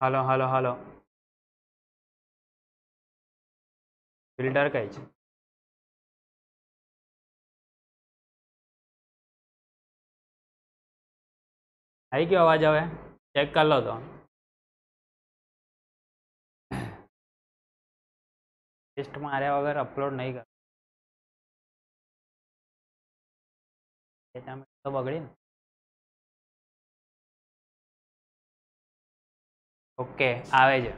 હાલો હાલો હાલો filter કઈ છે આવી ગયો અવાજ હવે ચેક કરી લો તો લિસ્ટમાં આવ્યા વગર અપલોડ નહીં કર તો બગડી ને ઓકે આવે છે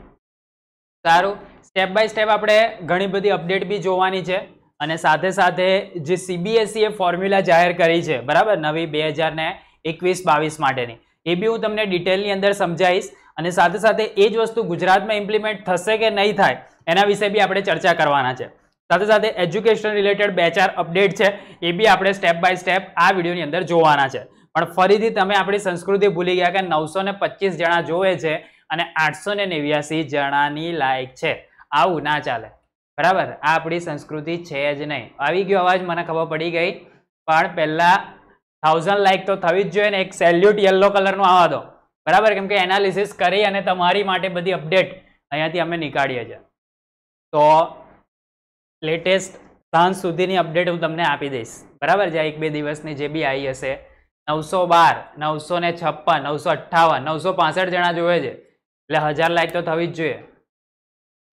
સારું સ્ટેપ બાય સ્ટેપ આપણે ઘણી બધી અપડેટ બી જોવાની છે અને સાથે સાથે જે સીબીએસઈએ e ફોર્મ્યુલા જાહેર કરી છે બરાબર નવી બે હજારને એકવીસ બાવીસ માટેની એ બી હું તમને ડિટેલની અંદર સમજાવીશ અને સાથે સાથે એ જ વસ્તુ ગુજરાતમાં ઇમ્પ્લિમેન્ટ થશે કે નહીં થાય એના વિશે બી આપણે ચર્ચા કરવાના છે સાથે સાથે એજ્યુકેશન રિલેટેડ બે ચાર અપડેટ છે એ બી આપણે સ્ટેપ બાય સ્ટેપ આ વિડીયોની અંદર જોવાના છે પણ ફરીથી તમે આપણી સંસ્કૃતિ ભૂલી ગયા કે નવસો જણા જોવે છે અને આઠસો ને નેવ્યાસી જણાની લાયક છે આવું ના ચાલે બરાબર આ આપણી સંસ્કૃતિ છે જ નહીં આવી ગયો અવાજ મને ખબર પડી ગઈ પણ પહેલાં થાઉઝન્ડ લાઇક તો થવી જ જોઈએ ને એક સેલ્યુટ યલો કલરનો આવવા દો બરાબર કેમ કે એનાલિસિસ કરી અને તમારી માટે બધી અપડેટ અહીંયાથી અમે નીકાળીએ છીએ તો લેટેસ્ટ સાંજ સુધીની અપડેટ હું તમને આપી દઈશ બરાબર જે એક બે દિવસની જે બી આવી હશે નવસો બાર નવસો ને છપ્પન નવસો અઠ્ઠાવન નવસો પાસઠ જણા જોવે છે એટલે હજાર લાઈક તો થવી જ જોઈએ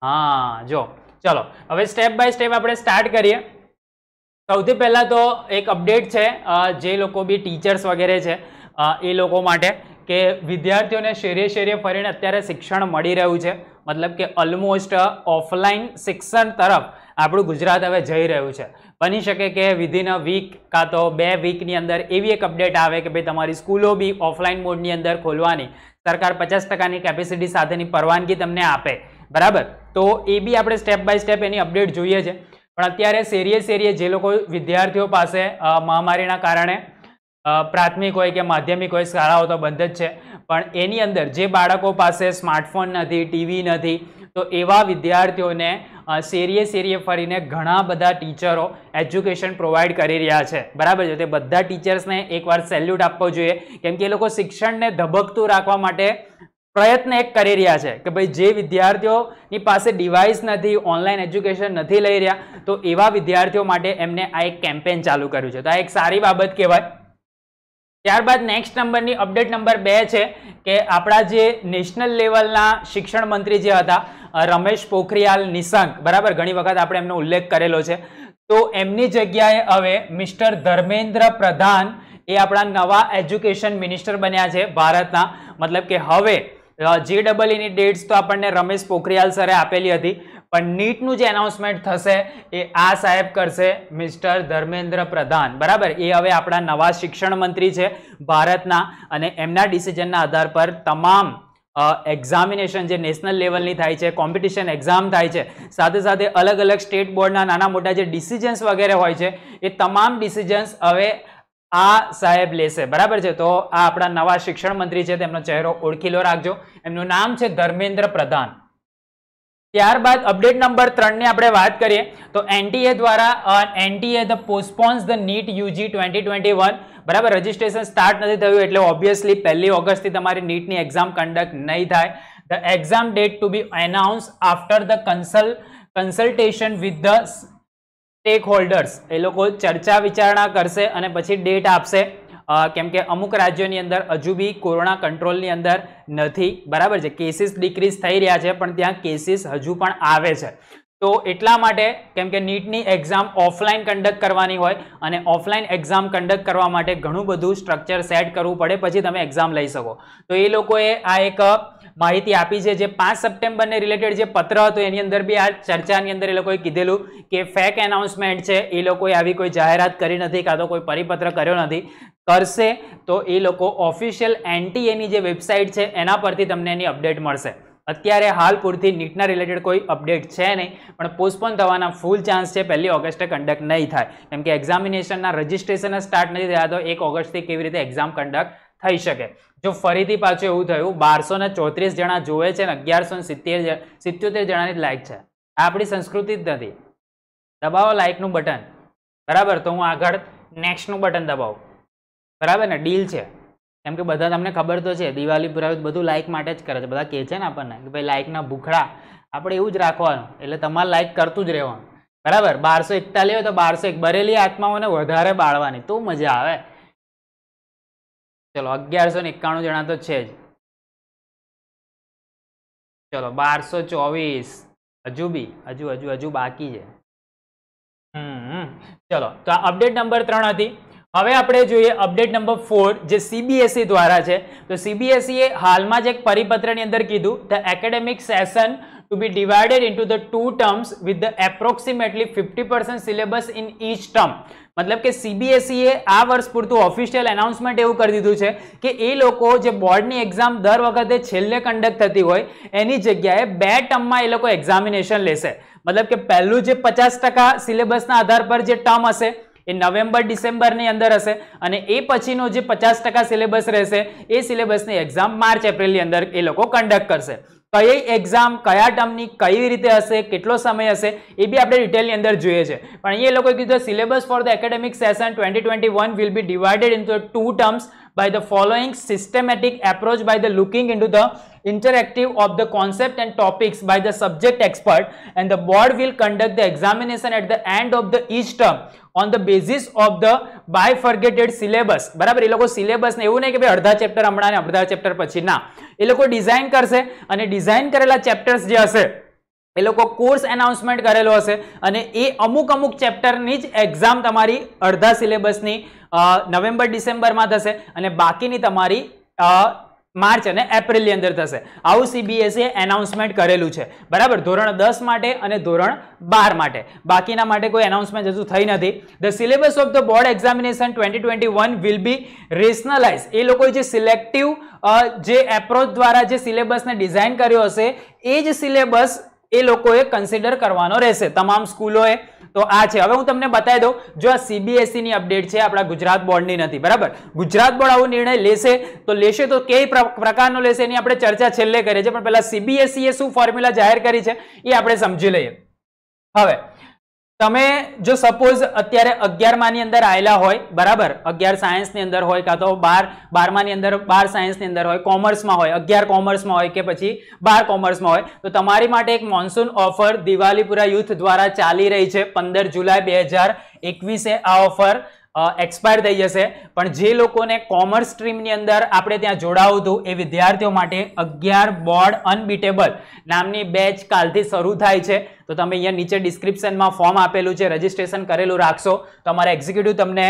હા જો ચલો હવે સ્ટેપ બાય સ્ટેપ આપણે સ્ટાર્ટ કરીએ સૌથી પહેલાં તો એક અપડેટ છે જે લોકો બી ટીચર્સ વગેરે છે એ લોકો માટે કે વિદ્યાર્થીઓને શેરે શેરીએ ફરીને અત્યારે શિક્ષણ મળી રહ્યું છે મતલબ કે ઓલમોસ્ટ ઓફલાઈન શિક્ષણ તરફ આપણું ગુજરાત હવે જઈ રહ્યું છે બની શકે કે વિધિન અ વીક કાં તો બે વીકની અંદર એવી એક અપડેટ આવે કે ભાઈ તમારી સ્કૂલો બી ઓફલાઈન મોડની અંદર ખોલવાની સરકાર પચાસ ટકાની કેપેસિટી સાથેની પરવાનગી તમને આપે બરાબર તો એ બી આપણે સ્ટેપ બાય સ્ટેપ એની અપડેટ જોઈએ છે પણ અત્યારે શેરીએ શેરીએ જે લોકો વિદ્યાર્થીઓ પાસે મહામારીના કારણે પ્રાથમિક હોય કે માધ્યમિક હોય શાળાઓ તો બંધ જ છે પણ એની અંદર જે બાળકો પાસે સ્માર્ટફોન નથી ટીવી નથી તો એવા વિદ્યાર્થીઓને શેરીએ શેરીએ ફરીને ઘણા બધા ટીચરો એજ્યુકેશન પ્રોવાઈડ કરી રહ્યા છે બરાબર છે તે બધા ટીચર્સને એકવાર સેલ્યુટ આપવો જોઈએ કેમ કે એ લોકો શિક્ષણને ધબકતું રાખવા માટે પ્રયત્ન એક કરી રહ્યા છે કે ભાઈ જે વિદ્યાર્થીઓની પાસે ડિવાઇસ નથી ઓનલાઈન એજ્યુકેશન નથી લઈ રહ્યા તો એવા વિદ્યાર્થીઓ માટે એમને આ એક કેમ્પેન ચાલુ કર્યું છે તો આ એક સારી બાબત કહેવાય ત્યારબાદ નેક્સ્ટ નંબરની અપડેટ નંબર બે છે કે આપણા જે નેશનલ લેવલના શિક્ષણ મંત્રી જે હતા રમેશ પોખરિયાલ નિશંક બરાબર ઘણી વખત આપણે એમનો ઉલ્લેખ કરેલો છે તો એમની જગ્યાએ હવે મિસ્ટર ધર્મેન્દ્ર પ્રધાન એ આપણા નવા એજ્યુકેશન મિનિસ્ટર બન્યા છે ભારતના મતલબ કે હવે જે ડબલ એની ડેટ્સ તો આપણને રમેશ પોખરિયાલ સરે આપેલી હતી પણ નીટનું જે એનાઉન્સમેન્ટ થશે એ આ સાહેબ કરશે મિસ્ટર ધર્મેન્દ્ર પ્રધાન બરાબર એ હવે આપણા નવા શિક્ષણ મંત્રી છે ભારતના અને એમના ડિસિઝનના આધાર પર તમામ એક્ઝામિનેશન જે નેશનલ લેવલની થાય છે કોમ્પિટિશન એક્ઝામ થાય છે સાથે સાથે અલગ અલગ સ્ટેટ બોર્ડના નાના મોટા જે ડિસિઝન્સ વગેરે હોય છે એ તમામ ડિસિઝન્સ હવે આ સાહેબ લેશે બરાબર છે તો આ આપણા નવા શિક્ષણ મંત્રી છે તેમનો ચહેરો ઓળખી લો રાખજો એમનું નામ છે ધર્મેન્દ્ર પ્રધાન ત્યારબાદ અપડેટ નંબર ત્રણની આપણે વાત કરીએ તો એનટીએ દ્વારા NTA the postpones the NEET UG twenty twenty one બરાબર રજિસ્ટ્રેશન સ્ટાર્ટ નથી થયું એટલે ઓબ્વિયસલી પહેલી ઓગસ્ટથી તમારી નીટની એક્ઝામ કન્ડક્ટ નહીં થાય the exam date to be announce after the consul consultation with the stake holders એ લોકો ચર્ચા વિચારણા કરશે અને પછી ડેટ આપશે કેમ કે અમુક રાજ્યોની અંદર હજુ બી કોરોના કંટ્રોલની અંદર નથી બરાબર છે કેસીસ ડિક્રીઝ થઈ રહ્યા છે પણ ત્યાં કેસીસ હજુ પણ આવે છે તો એટલા માટે કેમ કે નીટની એક્ઝામ ઓફલાઈન કન્ડક્ટ કરવાની હોય અને ઓફલાઈન એક્ઝામ કન્ડક્ટ કરવા માટે ઘણું બધું સ્ટ્રક્ચર સેટ કરવું પડે પછી તમે એક્ઝામ લઈ શકો તો એ લોકોએ આ એક માહિતી આપી છે જે પાંચ સપ્ટેમ્બરને રિલેટેડ જે પત્ર હતો એની અંદર બી આ ચર્ચાની અંદર એ લોકોએ કીધેલું કે ફેક એનાઉન્સમેન્ટ છે એ લોકોએ આવી કોઈ જાહેરાત કરી નથી કાં તો કોઈ પરિપત્ર કર્યો નથી કરશે તો એ લોકો ઓફિશિયલ એનટીએની જે વેબસાઇટ છે એના પરથી તમને એની અપડેટ મળશે અત્યારે હાલ પૂરતી નીટના રિલેટેડ કોઈ અપડેટ છે નહીં પણ પોસ્ટપોન થવાના ફૂલ ચાન્સ છે પહેલી ઓગસ્ટે કન્ડક્ટ નહીં થાય કેમ કે એક્ઝામિનેશનના રજિસ્ટ્રેશન સ્ટાર્ટ નથી થયા તો એક ઓગસ્ટથી કેવી રીતે એક્ઝામ કન્ડક્ટ થઈ શકે જો ફરીથી પાછું એવું થયું બારસો ચોત્રીસ જણા જોવે છે ને અગિયારસો સિત્યોતેર જણાની લાઇક છે આ આપણી સંસ્કૃતિ જ નથી દબાવો લાઇકનું બટન બરાબર તો હું આગળ નેક્સ્ટનું બટન દબાવું બરાબર ને ડીલ છે કેમ કે બધા તમને ખબર તો છે દિવાળી પુરાવે બધું લાઇક માટે જ કરે છે બધા કહે છે ને આપણને કે ભાઈ લાઇકના ભૂખડા આપણે એવું જ રાખવાનું એટલે તમારે લાઇક કરતું જ રહેવાનું બરાબર બારસો એકતાલીસ હોય તો બારસો એક બરેલી આત્માઓને વધારે બાળવાની તો મજા આવે ચલો અગિયારસો ને એકાણું જણા તો છે જ ચલો બારસો ચોવીસ હજુ બી હજુ હજુ હજુ બાકી છે હમ ચલો તો આ અપડેટ નંબર ત્રણ હતી હવે આપણે જોઈએ અપડેટ નંબર ફોર જે સીબીએસઈ e દ્વારા છે તો સીબીએસઈએ e હાલમાં જ એક પરિપત્રની અંદર કીધું the academic session to be divided into the two terms with the approximately fifty percent syllabus in each term મતલબ કે સીબીએસઈએ e આ વર્ષ પૂરતું ઓફિશિયલ એનાઉન્સમેન્ટ એવું કરી દીધું છે કે એ લોકો જે બોર્ડની એક્ઝામ દર વખતે છેલ્લે કન્ડક્ટ થતી હોય એની જગ્યાએ બે ટર્મમાં એ લોકો એક્ઝામિનેશન લેશે મતલબ કે પહેલું જે પચાસ ટકા સિલેબસના આધાર પર જે ટર્મ હશે એ નવેમ્બર ડિસેમ્બરની અંદર હશે અને એ પછીનો જે પચાસ ટકા સિલેબસ રહેશે એ સિલેબસની એક્ઝામ માર્ચ એપ્રિલની અંદર એ લોકો કન્ડક્ટ કરશે કઈ એક્ઝામ કયા ટર્મની કઈ રીતે હશે કેટલો સમય હશે એ બી આપણે ડિટેલની અંદર જોઈએ છે પણ એ લોકોએ કીધું syllabus for the academic session twenty twenty one will be divided in two terms by the following systematic approach by the looking into the interactive of the concept and topics by the subject expert and the board will conduct the examination at the end of the each term on the basis of the bifurcated syllabus બરાબર એ લોકો syllabus ને એવું નહીં કે ભાઈ અડધા chapter હમણાં ને અડધા ચેપ્ટર પછી ના એ લોકો ડિઝાઇન કરશે અને ડિઝાઇન કરેલા ચેપ્ટર્સ જે હશે એ લોકો કોર્સ એનાઉન્સમેન્ટ કરેલો હશે અને એ અમુક અમુક ચેપ્ટરની જ એક્ઝામ તમારી અડધા સિલેબસની નવેમ્બર ડિસેમ્બરમાં થશે અને બાકીની તમારી માર્ચ અને એપ્રિલની અંદર થશે આવું સીબીએસએ e એનાઉન્સમેન્ટ કરેલું છે બરાબર ધોરણ દસ માટે અને ધોરણ બાર માટે બાકીના માટે કોઈ એનાઉન્સમેન્ટ હજુ થઈ નથી the syllabus of the board examination twenty twenty one will be rationalise એ લોકો જે સિલેક્ટિવ જે એપ્રોચ દ્વારા જે સિલેબસને ડિઝાઇન કર્યો હશે એ જ સિલેબસ એ લોકોએ કન્સિડર કરવાનો રહેશે તમામ સ્કૂલોએ તો આ છે હવે હું તમને બતાવી દઉં જો આ સીબીએસઈની e અપડેટ છે આપણા ગુજરાત બોર્ડની નથી બરાબર ગુજરાત બોર્ડ આવો નિર્ણય લેશે તો લેશે તો કઈ પ્રકારનો લેશે એની આપણે ચર્ચા છેલ્લે કરીએ છીએ પણ પહેલાં સીબીએસઈએ e શું ફોર્મ્યુલા જાહેર કરી છે એ આપણે સમજી લઈએ હવે તમે જો સપોઝ અત્યારે અગિયારમાની અંદર આવેલા હોય બરાબર અગિયાર સાયન્સની અંદર હોય કાં તો બાર બારમાની અંદર બાર સાયન્સની અંદર હોય કોમર્સમાં હોય અગિયાર કોમર્સમાં હોય કે પછી બાર કોમર્સમાં હોય તો તમારી માટે એક મોન્સૂન ઓફર દિવાલીપુરા યુથ દ્વારા ચાલી રહી છે પંદર જુલાઈ બે હજાર એકવીસે આ ઓફર એક્સપાયર થઈ જશે પણ જે લોકોને કોમર્સ સ્ટ્રીમની અંદર આપણે ત્યાં જોડાવું હતું એ વિદ્યાર્થીઓ માટે અગિયાર બોર્ડ અનબીટેબલ નામની બેચ કાલથી શરૂ થાય છે તો તમે અહીંયા નીચે ડિસ્ક્રિપ્શનમાં ફોર્મ આપેલું છે રજીસ્ટ્રેશન કરેલું રાખશો તો અમારા એક્ઝિક્યુટિવ તમને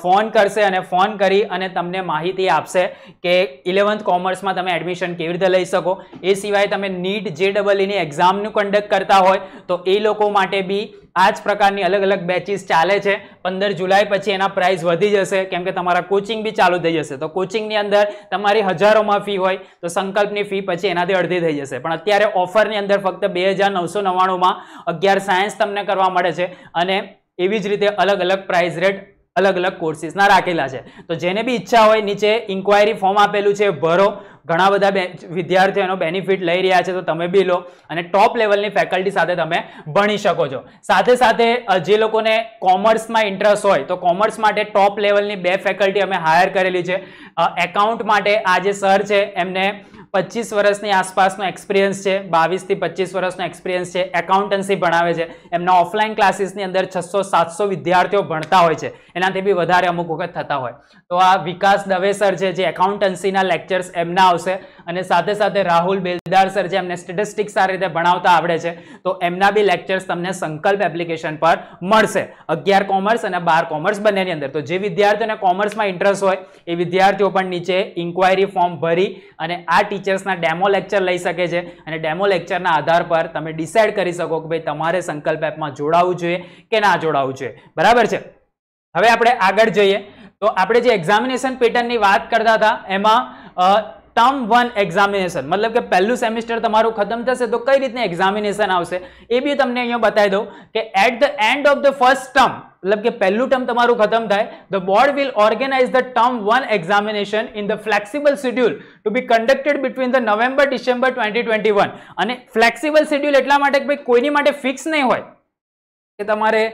ફોન કરશે અને ફોન કરી અને તમને માહિતી આપશે કે ઇલેવન્થ કોમર્સમાં તમે એડમિશન કેવી રીતે લઈ શકો એ સિવાય તમે નીટ જે ડબલઈની એક્ઝામનું કન્ડક્ટ કરતા હોય તો એ લોકો માટે બી આ જ પ્રકારની અલગ અલગ બેચીસ ચાલે છે પંદર જુલાઈ પછી એના પ્રાઇસ વધી જશે કેમ કે તમારા કોચિંગ બી ચાલુ થઈ જશે તો કોચિંગની અંદર તમારી હજારોમાં ફી હોય તો સંકલ્પની ફી પછી એનાથી અડધી થઈ જશે પણ અત્યારે ઓફરની અંદર ફક્ત બે હજાર નવસો નવ્વાણું વિષયોમાં અગિયાર સાયન્સ તમને કરવા મળે છે અને એવી જ રીતે અલગ અલગ પ્રાઇઝ રેટ અલગ અલગ કોર્સીસના રાખેલા છે તો જેને બી ઈચ્છા હોય નીચે ઇન્ક્વાયરી ફોર્મ આપેલું છે ભરો ઘણા બધા વિદ્યાર્થીઓ એનો બેનિફિટ લઈ રહ્યા છે તો તમે બી લો અને ટોપ લેવલની ફેકલ્ટી સાથે તમે ભણી શકો છો સાથે સાથે જે લોકોને કોમર્સમાં ઇન્ટરેસ્ટ હોય તો કોમર્સ માટે ટોપ લેવલની બે ફેકલ્ટી અમે હાયર કરેલી છે એકાઉન્ટ માટે આ જે સર છે એમને પચીસ વર્ષની આસપાસનો એક્સપિરિયન્સ છે બાવીસથી પચીસ વર્ષનો એક્સપિરિયન્સ છે એકાઉન્ટન્સી ભણાવે છે એમના ઓફલાઈન ક્લાસીસની અંદર છસો સાતસો વિદ્યાર્થીઓ ભણતા હોય છે એનાથી બી વધારે અમુક વખત થતા હોય તો આ વિકાસ દવે સર છે જે એકાઉન્ટન્સીના લેક્ચર્સ એમના આવશે અને સાથે સાથે રાહુલ બેલદાર સર જે એમને સ્ટેટિસ્ટિક્સ સારી રીતે ભણાવતા આવડે છે તો એમના બી લેક્ચર્સ તમને સંકલ્પ એપ્લિકેશન પર મળશે અગિયાર કોમર્સ અને બાર કોમર્સ બંનેની અંદર તો જે વિદ્યાર્થીઓને કોમર્સમાં ઇન્ટરેસ્ટ હોય એ વિદ્યાર્થીઓ પણ નીચે ઇન્ક્વાયરી ફોર્મ ભરી અને આ ટીચર્સના ડેમો લેક્ચર લઈ શકે છે અને ડેમો લેક્ચરના આધાર પર તમે ડિસાઇડ કરી શકો કે ભાઈ તમારે સંકલ્પ એપમાં જોડાવવું જોઈએ કે ના જોડાવવું જોઈએ બરાબર છે હવે આપણે આગળ જઈએ તો આપણે જે એક્ઝામિનેશન પેટર્નની વાત કરતા હતા એમાં ટર્મ વન એક્ઝામિનેશન મતલબ કે પહેલું સેમિસ્ટર તમારું ખતમ થશે તો કઈ રીતને એક્ઝામિનેશન આવશે એ બી તમને અહીંયા બતાવી દઉં કે at the end of the first term મતલબ કે પહેલું ટર્મ તમારું ખતમ થાય the board will organise the term one examination in the flexible schedule to be conducted between the November December twenty twenty one અને ફ્લેક્સિબલ શેડ્યુલ એટલા માટે કે કોઈની માટે ફિક્સ નહીં હોય કે તમારે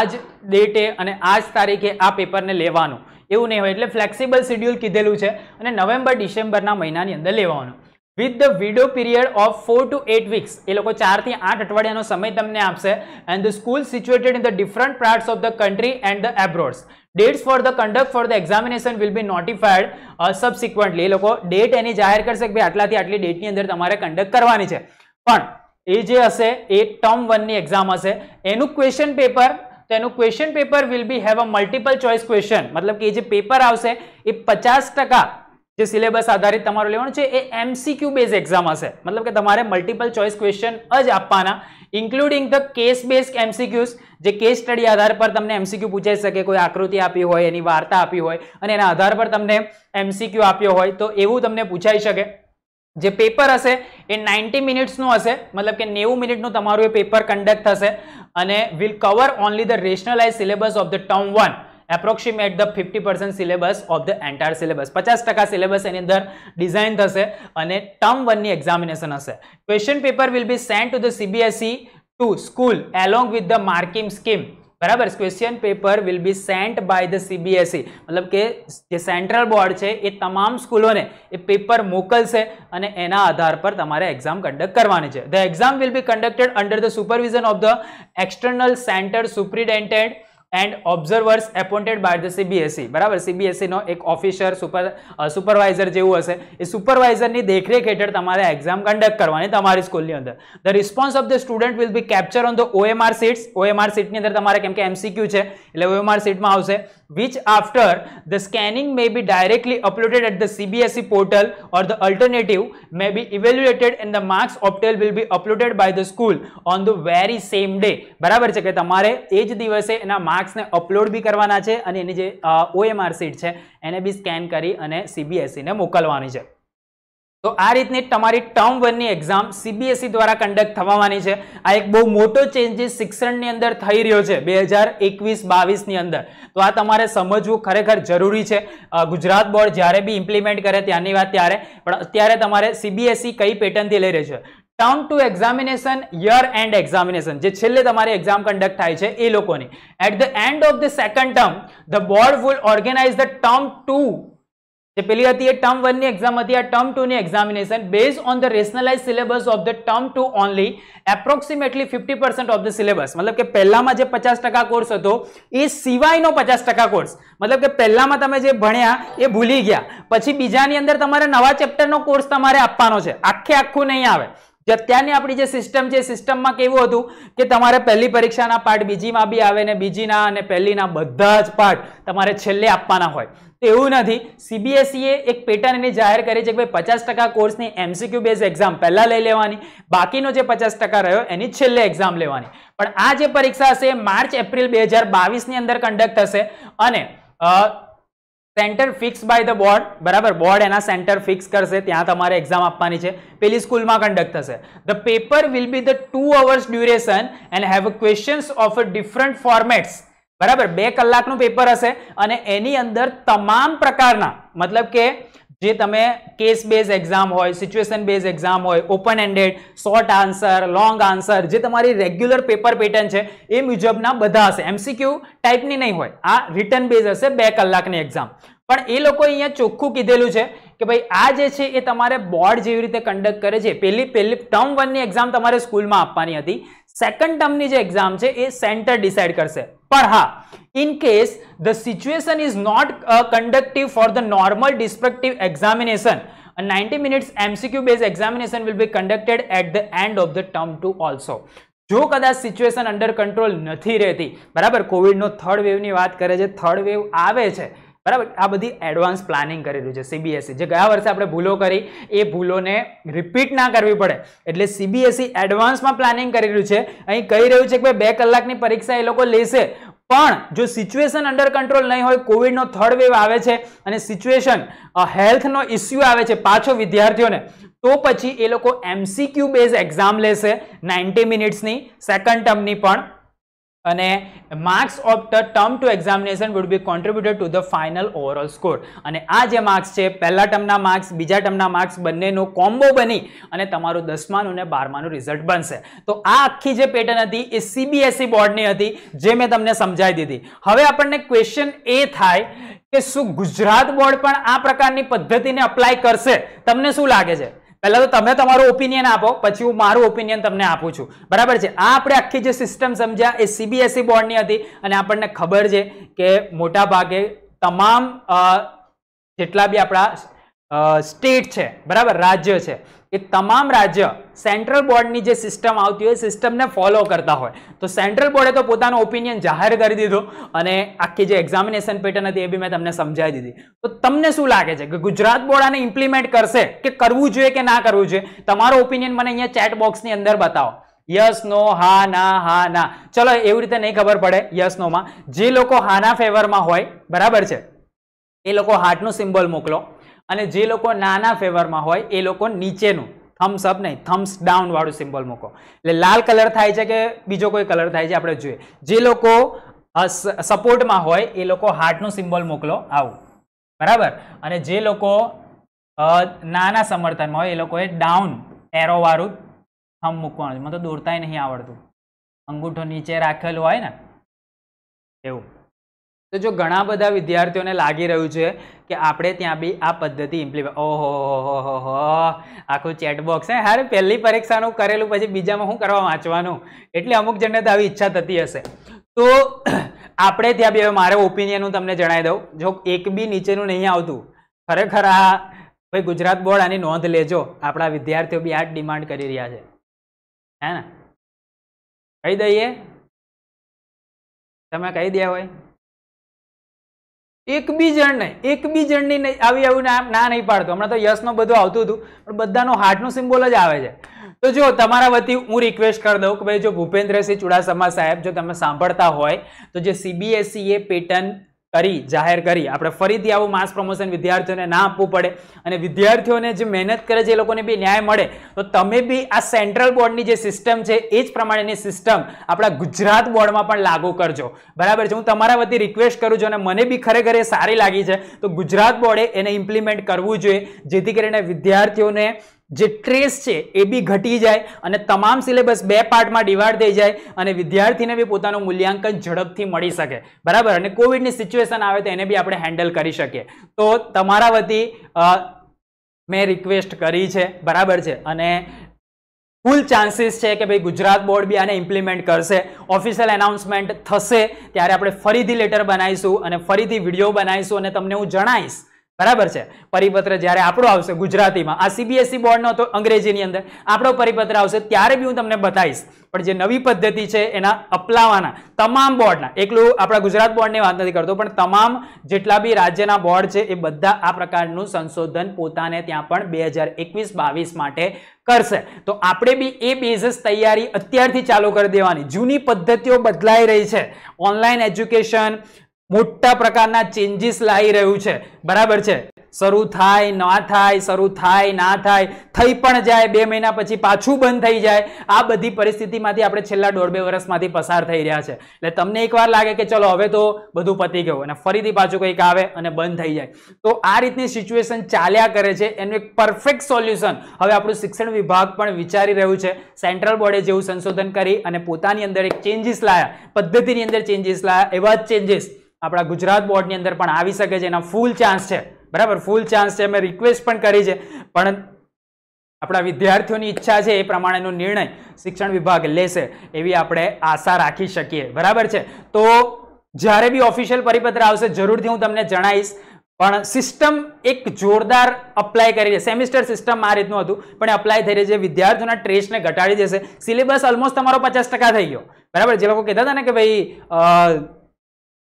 આજ ડેટે અને આજ તારીખે આ પેપરને લેવાનું એવું નહીં હોય એટલે ફ્લેક્સિબલ શેડ્યુલ કીધેલું છે અને નવેમ્બર ડિસેમ્બરના મહિનાની અંદર લેવાનું with the window period of four to eight weeks એ લોકો ચારથી આઠ અઠવાડિયાનો સમય તમને આપશે and the school situated in the different parts of the country and the abroads dates for the conduct for the examination will be notified subsequently એ લોકો ડેટ એની જાહેર કરશે કે ભાઈ આટલાથી આટલી ડેટની અંદર તમારે કન્ડક્ટ કરવાની છે પણ એ જે હશે એ ટર્મ વનની એક્ઝામ હશે એનું ક્વેશ્ચન પેપર તો એનું question paper will be have a multiple choice question મતલબ કે જે પેપર આવશે એ પચાસ જે સિલેબસ આધારિત તમારું લેવાનું છે એ એમસીક્યુ બેઝ એક્ઝામ હશે મતલબ કે તમારે મલ્ટિપલ ચોઇસ ક્વેશ્ચન જ આપવાના including the case base MCQs જે કેસ સ્ટડી આધાર પર તમને એમસીક્યુ પૂછાઈ શકે કોઈ આકૃતિ આપી હોય એની વાર્તા આપી હોય અને એના આધાર પર તમને એમસીક્યુ આપ્યો હોય તો એવું તમને પૂછાઈ શકે જે પેપર હશે એ નાઇન્ટી મિનિટ્સનું હશે મતલબ કે નેવું મિનિટનું તમારું એ પેપર કન્ડક્ટ થશે અને will cover only the rationalise syllabus of the term one approximate the fifty percent syllabus of the entire syllabus પચાસ ટકા સિલેબસ એની અંદર ડિઝાઇન થશે અને ટર્મ વનની એક્ઝામિનેશન હશે question paper will be send to the CBSE to school along with the marking scheme બરાબર question paper will be sent by the CBSE મતલબ કે જે સેન્ટ્રલ બોર્ડ છે એ તમામ સ્કૂલોને એ પેપર મોકલશે અને એના આધાર પર તમારે એક્ઝામ કન્ડક્ટ કરવાની છે the exam will be conducted under the supervision of the external centre superintendent and observers appointed by the CBSC બરાબર સીબીએસસીનો e એક ઓફિસર સુપર સુપરવાઇઝર જેવું હશે એ સુપરવાઇઝરની દેખરેખ હેઠળ તમારે એક્ઝામ કન્ડક્ટ કરવાની તમારી સ્કૂલની અંદર the response of the student will be capture on the OMR sheets OMR સીટની અંદર તમારે કેમ કે એમસીક્યુ છે એટલે ઓએમઆર સીટમાં આવશે which after the scanning may be directly uploaded at the CBSE portal or the alternative may be evaluated and the marks obtained will be uploaded by the school on the very same day બરાબર છે કે તમારે એ જ દિવસે એના માર્ક્સને upload બી કરવાના છે અને એની જે ઓએમઆર શીટ છે એને બી સ્કેન કરી અને સીબીએસઈને મોકલવાની છે તો આ રીતની તમારી ટર્મ વનની એક્ઝામ સીબીએસઈ e દ્વારા કન્ડક્ટ થવાની છે આ એક બહુ મોટો ચેન્જીસ શિક્ષણની અંદર થઈ રહ્યો છે બે હજાર એકવીસ બાવીસની અંદર તો આ તમારે સમજવું ખરેખર જરૂરી છે ગુજરાત બોર્ડ જ્યારે બી ઇમ્પ્લિમેન્ટ કરે ત્યાંની વાત ત્યારે પણ અત્યારે તમારે સીબીએસઈ e કઈ પેટર્નથી લઈ રહી છે term two examination year end examination જે છેલ્લે તમારી એક્ઝામ કન્ડક્ટ થાય છે એ લોકોની at the end of the second term the board will organise the term two જે પેલી હતી એ ટર્મ વનની એક્ઝામ હતી આ ટર્મ ટુની examination base on the rationalise syllabus of the term two only approximately fifty percent of the syllabus મતલબ કે પહેલામાં જે પચાસ ટકા કોર્સ હતો એ સિવાયનો પચાસ ટકા કોર્સ મતલબ કે પહેલામાં તમે જે ભણ્યા એ ભૂલી ગયા પછી બીજાની અંદર તમારે નવા ચેપ્ટરનો કોર્સ તમારે આપવાનો છે આખે આખું નહીં આવે જે અત્યારની આપણી જે સિસ્ટમ છે સિસ્ટમમાં કેવું હતું કે તમારે પહેલી પરીક્ષાના પાઠ બીજીમાં બી આવે ને બીજીના અને પહેલીના બધા જ પાઠ તમારે છેલ્લે આપવાના હોય એવું નથી સીબીએસઈએ એક પેટર્ન એની જાહેર કરી છે કે ભાઈ પચાસ ટકા કોર્સની એમસીક્યુ બેઝ એક્ઝામ પહેલાં લઈ લેવાની બાકીનો જે પચાસ ટકા રહ્યો એની છેલ્લે એક્ઝામ લેવાની પણ આ જે પરીક્ષા હશે માર્ચ એપ્રિલ બે હજાર બાવીસની અંદર કન્ડક્ટ થશે અને centre fix by the board બરાબર બોર્ડ એના સેન્ટર ફિક્સ કરશે ત્યાં તમારે એક્ઝામ આપવાની છે પેલી સ્કૂલમાં કન્ડક્ટ થશે the paper will be the two hours duration and have questions of different formats બરાબર બે કલાકનું પેપર હશે અને એની અંદર તમામ પ્રકારના મતલબ કે જે તમે કેસ બેઝ એક્ઝામ હોય સિચ્યુએશન બેઝ એક્ઝામ હોય open ended short answer long answer જે તમારી રેગ્યુલર પેપર પેટર્ન છે એ મુજબના બધા હશે એમસીક્યુ ટાઈપની નહીં હોય આ રિટર્ન બેઝ હશે બે કલાકની એક્ઝામ પણ એ લોકો અહીંયા ચોખ્ખું કીધેલું છે કે ભાઈ આ જે છે એ તમારે બોર્ડ જેવી રીતે કન્ડક્ટ કરે છે પહેલી પહેલી ટર્મ વનની એક્ઝામ તમારે સ્કૂલમાં આપવાની હતી સેકન્ડ ટર્મની જે એક્ઝામ છે એ સેન્ટર ડિસાઇડ કરશે પણ હા in case the situation is not conductive for the normal descriptive examination A 90 minutes MCQ based examination will be conducted at the end of the term 2 also. જો કદાચ situation under control નથી રહેતી બરાબર કોવિડનો third વેવની વાત કરે છે થર્ડ વેવ આવે છે બરાબર આ બધી એડવાન્સ પ્લાનિંગ કરેલું છે સીબીએસઈ e. જે ગયા વર્ષે આપણે ભૂલો કરી એ ભૂલોને રિપીટ ના કરવી પડે એટલે સીબીએસઈ એડવાન્સમાં પ્લાનિંગ કરેલું છે અહીં કહી રહ્યું છે કે ભાઈ બે કલાકની પરીક્ષા એ લોકો લેશે પણ જો સિચ્યુએશન અંડર કંટ્રોલ નહીં હોય કોવિડનો થર્ડ વેવ આવે છે અને સિચ્યુએશન હેલ્થનો ઇસ્યુ આવે છે પાછો વિદ્યાર્થીઓને તો પછી એ લોકો એમસીક્યુ બેઝ એક્ઝામ લેશે નાઇન્ટી મિનિટ્સની સેકન્ડ ટર્મની પણ અને marks of the term two examination would be contributed to the final overall score અને આ જે માર્ક્સ છે પહેલા ટર્મના માર્ક્સ બીજા ટર્મના માર્ક્સ બંનેનો કોમ્બો બની અને તમારું દસમાનું ને બારમાનું રિઝલ્ટ બનશે તો આ આખી જે પેટર્ન હતી એ સીબીએસઈ e બોર્ડની હતી જે મેં તમને સમજાવી દીધી હવે આપણને ક્વેશ્ચન એ થાય કે શું ગુજરાત બોર્ડ પણ આ પ્રકારની પદ્ધતિને અપ્લાય કરશે તમને શું લાગે છે પહેલાં તો તમે તમારો ઓપિનિયન આપો પછી હું મારું ઓપિનિયન તમને આપું છું બરાબર છે આ આપણે આખી જે સિસ્ટમ સમજ્યા એ સીબીએસઈ બોર્ડની હતી અને આપણને ખબર છે કે મોટા ભાગે તમામ જેટલા બી આપણા સ્ટેટ છે બરાબર રાજ્ય છે એ તમામ રાજ્ય સેન્ટ્રલ બોર્ડની જે સિસ્ટમ આવતી હોય સિસ્ટમને ફોલો કરતા હોય તો સેન્ટ્રલ બોર્ડે તો પોતાનો ઓપિનિયન જાહેર કરી દીધો અને આખી જે એક્ઝામિનેશન પેટર્ન હતી એ બી મેં તમને સમજાવી દીધી તો તમને શું લાગે છે કે ગુજરાત બોર્ડ આને ઇમ્પ્લિમેન્ટ કરશે કે કરવું જોઈએ કે ના કરવું જોઈએ તમારો ઓપિનિયન મને અહીંયા ચેટ બોક્સની અંદર બતાવો યસ નો હા ના હા ના ચલો એવી રીતે નહીં ખબર પડે યસ નોમાં જે લોકો હાના ફેવરમાં હોય બરાબર છે એ લોકો હાર્ટનું સિમ્બોલ મોકલો અને જે લોકો નાના ફેવરમાં હોય એ લોકો નીચેનું થમ્સ અપ નહીં થમ્સ ડાઉનવાળું સિમ્બોલ મૂકો એટલે લાલ કલર થાય છે કે બીજો કોઈ કલર થાય છે આપણે જોઈએ જે લોકો સપોર્ટમાં હોય એ લોકો હાર્ટનું સિમ્બોલ મોકલો આવું બરાબર અને જે લોકો નાના સમર્થનમાં હોય એ લોકોએ ડાઉન એરોવાળું થમ મૂકવાનું મને તો દોરતાય નહીં આવડતું અંગૂઠો નીચે રાખેલું હોય ને એવું તો જો ઘણા બધા વિદ્યાર્થીઓને લાગી રહ્યું છે કે આપણે ત્યાં બી આ પદ્ધતિ ઇમ્પ્લિમેન્ટ ઓહો હો હો આખું ચેટબોક્સ હે હારે પહેલી પરીક્ષાનું કરેલું પછી બીજામાં શું કરવા વાંચવાનું એટલે અમુક જણને તો આવી ઈચ્છા થતી હશે તો આપણે ત્યાં બી હવે મારે ઓપિનિયન હું તમને જણાવી દઉં જો એક બી નીચેનું નહીં આવતું ખરેખર આ ભાઈ ગુજરાત બોર્ડ આની નોંધ લેજો આપણા વિદ્યાર્થીઓ બી આ ડિમાન્ડ કરી રહ્યા છે હે ને કહી દઈએ તમે કહી દે હોય એકબીજણને એકબીજણની આવી આવું ના નહીં પાડતો હમણાં તો યશનો બધું આવતું હતું પણ બધાનો હાર્ટનું સિમ્બોલ જ આવે છે તો જો તમારા વતી હું રિક્વેસ્ટ કરી દઉં કે ભાઈ જો ભૂપેન્દ્રસિંહ ચુડાસમા સાહેબ જો તમે સાંભળતા હોય તો જે સીબીએસઈ એ પેટર્ન કરી જાહેર કરી આપણે ફરીથી આવું માસ પ્રમોશન વિદ્યાર્થીઓને ના આપવું પડે અને વિદ્યાર્થીઓને જે મહેનત કરે છે એ લોકોને બી ન્યાય મળે તો તમે બી આ સેન્ટ્રલ બોર્ડની જે સિસ્ટમ છે એ જ પ્રમાણેની સિસ્ટમ આપણા ગુજરાત બોર્ડમાં પણ લાગુ કરજો બરાબર છે હું તમારા વતી રિક્વેસ્ટ કરું છું અને મને બી ખરેખર એ સારી લાગી છે તો ગુજરાત બોર્ડે એને ઇમ્પ્લિમેન્ટ કરવું જોઈએ જેથી કરીને વિદ્યાર્થીઓને જે ટ્રેસ છે એ બી ઘટી જાય અને તમામ સિલેબસ બે પાર્ટમાં ડિવાઈડ થઈ જાય અને વિદ્યાર્થીને બી પોતાનું મૂલ્યાંકન ઝડપથી મળી શકે બરાબર અને કોવિડની સિચ્યુએશન આવે તો એને બી આપણે હેન્ડલ કરી શકીએ તો તમારા વતી મેં રિક્વેસ્ટ કરી છે બરાબર છે અને ફૂલ ચાન્સીસ છે કે ભાઈ ગુજરાત બોર્ડ બી આને ઇમ્પ્લિમેન્ટ કરશે ઓફિશિયલ એનાઉન્સમેન્ટ થશે ત્યારે આપણે ફરીથી લેટર બનાવીશું અને ફરીથી વિડીયો બનાવીશું અને તમને હું જણાવીશ બરાબર છે પરિપત્ર જ્યારે આપણો આવશે ગુજરાતીમાં આ સીબીએસઈ e બોર્ડનો હતો અંગ્રેજીની અંદર આપણો પરિપત્ર આવશે ત્યારે બી હું તમને બતાવીશ પણ જે નવી પદ્ધતિ છે એના અપનાવવાના તમામ બોર્ડના એકલું આપણા ગુજરાત બોર્ડની વાત નથી કરતો પણ તમામ જેટલા બી રાજ્યના બોર્ડ છે એ બધા આ પ્રકારનું સંશોધન પોતાને ત્યાં પણ બે હજાર એકવીસ બાવીસ માટે કરશે તો આપણે બી એ બેઝિસ તૈયારી અત્યારથી ચાલુ કરી દેવાની જૂની પદ્ધતિઓ બદલાઈ રહી છે ઓનલાઈન એજ્યુકેશન મોટા પ્રકારના ચેન્જીસ લાવી રહ્યું છે બરાબર છે શરૂ થાય ના થાય શરૂ થાય ના થાય થઈ પણ જાય બે મહિના પછી પાછું બંધ થઈ જાય આ બધી પરિસ્થિતિમાંથી આપણે છેલ્લા દોઢ બે વર્ષમાંથી પસાર થઈ રહ્યા છે એટલે તમને એકવાર લાગે કે ચલો હવે તો બધું પતી ગયું અને ફરીથી પાછું કંઈક આવે અને બંધ થઈ જાય તો આ રીતની સિચ્યુએશન ચાલ્યા કરે છે એનું એક પરફેક્ટ સોલ્યુશન હવે આપણું શિક્ષણ વિભાગ પણ વિચારી રહ્યું છે સેન્ટ્રલ બોર્ડે જેવું સંશોધન કરી અને પોતાની અંદર એક ચેન્જીસ લાયા પદ્ધતિની અંદર ચેન્જીસ લાયા એવા જ ચેન્જીસ આપણા ગુજરાત બોર્ડની અંદર પણ આવી શકે છે એના ફૂલ ચાન્સ છે બરાબર ફૂલ ચાન્સ છે મેં રિક્વેસ્ટ પણ કરી છે પણ આપણા વિદ્યાર્થીઓની ઈચ્છા છે એ પ્રમાણેનો નિર્ણય શિક્ષણ વિભાગ લેશે એવી આપણે આશા રાખી શકીએ બરાબર છે તો જ્યારે બી ઓફિશિયલ પરિપત્ર આવશે જરૂરથી હું તમને જણાવીશ પણ સિસ્ટમ એક જોરદાર અપ્લાય કરી છે સેમિસ્ટર સિસ્ટમ આ રીતનું હતું પણ અપ્લાય થઈ રહી છે વિદ્યાર્થીઓના ટ્રેસને ઘટાડી દેશે સિલેબસ ઓલમોસ્ટ તમારો પચાસ થઈ ગયો બરાબર જે લોકો કહેતા હતા ને કે ભાઈ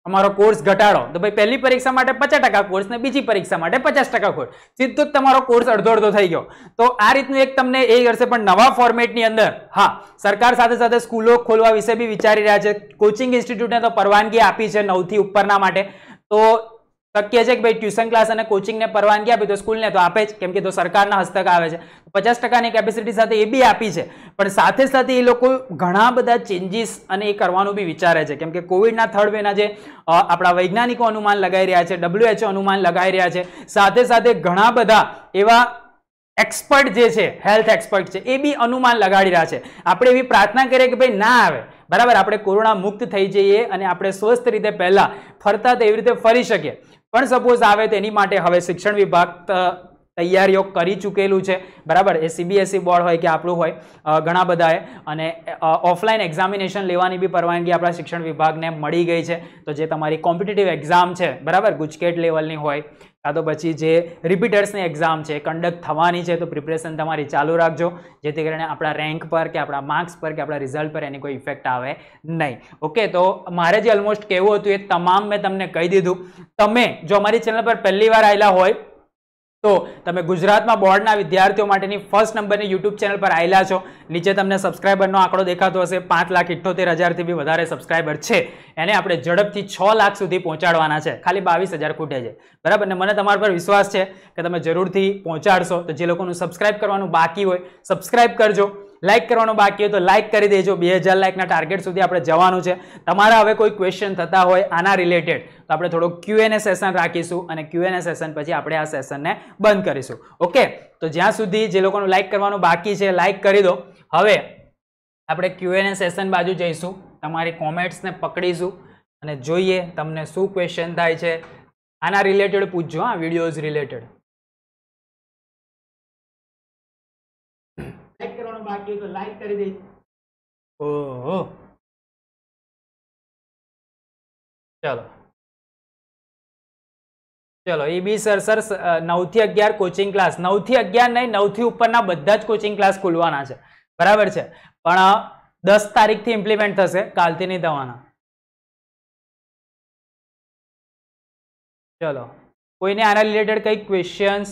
તમારો કોર્સ ઘટાડો તો ભાઈ પહેલી પરીક્ષા માટે પચાસ ટકા કોર્સ ને બીજી પરીક્ષા માટે પચાસ ટકા કોર્સ સીધો જ તમારો કોર્સ અડધો અડધો થઈ ગયો તો આ રીતનું એક તમને એ કરશે પણ નવા ફોર્મેટની અંદર હા સરકાર સાથે સાથે સ્કૂલો ખોલવા વિશે બી વિચારી રહ્યા છે કોચિંગ ઇન્સ્ટિટ્યૂટને તો પરવાનગી આપી છે નવથી ઉપરના માટે તો શક્ય છે કે ભાઈ ટ્યુશન ક્લાસ અને કોચિંગને પરવાનગી આપી તો સ્કૂલને તો આપે જ કેમ કે તો સરકારના હસ્તક આવે છે પચાસ ટકાની કેપેસિટી સાથે એ બી આપી છે પણ સાથે સાથે એ લોકો ઘણા બધા ચેન્જીસ અને એ કરવાનું બી વિચારે છે કેમ કે કોવિડના થર્ડ વેના જે આપણા વૈજ્ઞાનિકો અનુમાન લગાવી રહ્યા છે ડબલ્યુએચઓ અનુમાન લગાવી રહ્યા છે સાથે સાથે ઘણા બધા એવા એક્સપર્ટ જે છે હેલ્થ એક્સપર્ટ છે એ બી અનુમાન લગાડી રહ્યા છે આપણે એવી પ્રાર્થના કરીએ કે ભાઈ ના આવે બરાબર આપણે કોરોના મુક્ત થઈ જઈએ અને આપણે સ્વસ્થ રીતે પહેલાં ફરતા તો એવી રીતે ફરી શકીએ પણ સપોઝ આવે તેની માટે હવે શિક્ષણ વિભાગ તૈયારીઓ કરી ચૂકેલું છે બરાબર એ સીબીએસઈ બોર્ડ હોય કે આપણું હોય ઘણા બધાએ અને ઓફલાઈન એક્ઝામિનેશન લેવાની બી પરવાનગી આપણા શિક્ષણ વિભાગને મળી ગઈ છે તો જે તમારી કોમ્પિટિટિવ એક્ઝામ છે બરાબર ગુજકેટ લેવલની હોય કાં તો પછી જે રિપીટર્સની એક્ઝામ છે કન્ડક્ટ થવાની છે તો પ્રિપરેશન તમારી ચાલુ રાખજો જેથી કરીને આપણા રેન્ક પર કે આપણા માર્ક્સ પર કે આપણા રિઝલ્ટ પર એની કોઈ ઇફેક્ટ આવે નહીં ઓકે તો મારે જે ઓલમોસ્ટ કહેવું હતું એ તમામ મેં તમને કહી દીધું તમે જો અમારી ચેનલ પર પહેલી વાર આવેલા હોય તો તમે ગુજરાતમાં બોર્ડના વિદ્યાર્થીઓ માટેની ફર્સ્ટ નંબરની યુટ્યુબ ચેનલ પર આવેલા છો નીચે તમને સબસ્ક્રાઇબરનો આંકડો દેખાતો હશે પાંચ લાખ ઇઠ્ઠોતેર હજારથી બી વધારે સબસ્ક્રાઈબર છે એને આપણે ઝડપથી છ લાખ સુધી પહોંચાડવાના છે ખાલી બાવીસ હજાર ખૂટે છે બરાબર ને મને તમારા પર વિશ્વાસ છે કે તમે જરૂરથી પહોંચાડશો તો જે લોકોનું સબસ્ક્રાઈબ કરવાનું બાકી હોય સબસ્ક્રાઈબ કરજો લાઇક કરવાનું બાકી હોય તો લાઇક કરી દેજો બે હજાર લાઇકના ટાર્ગેટ સુધી આપણે જવાનું છે તમારા હવે કોઈ ક્વેશ્ચન થતા હોય આના રિલેટેડ તો આપણે થોડું ક્યુએનએ સેશન રાખીશું અને ક્યુએનએ સેશન પછી આપણે આ સેશનને બંધ કરીશું ઓકે તો જ્યાં સુધી જે લોકોનું લાઇક કરવાનું બાકી છે લાઇક કરી દો હવે આપણે ક્યુએનએ સેશન બાજુ જઈશું તમારી કોમેન્ટ્સને પકડીશું અને જોઈએ તમને શું ક્વેશ્ચન થાય છે આના રિલેટેડ પૂછજો આ વિડીયોઝ રિલેટેડ બાકી તો લાઈક કરી દે ઓહો ચાલો ચલો એ બી સર સર નવ થી અગિયાર કોચિંગ ક્લાસ નવથી અગિયાર નહીં નવથી ઉપરના બધા જ કોચિંગ ક્લાસ ખોલવાના છે બરાબર છે પણ દસ તારીખથી ઇમ્પ્લિમેન્ટ થશે કાલથી નહીં થવાના ચલો કોઈને આના રિલેટેડ કઈ questions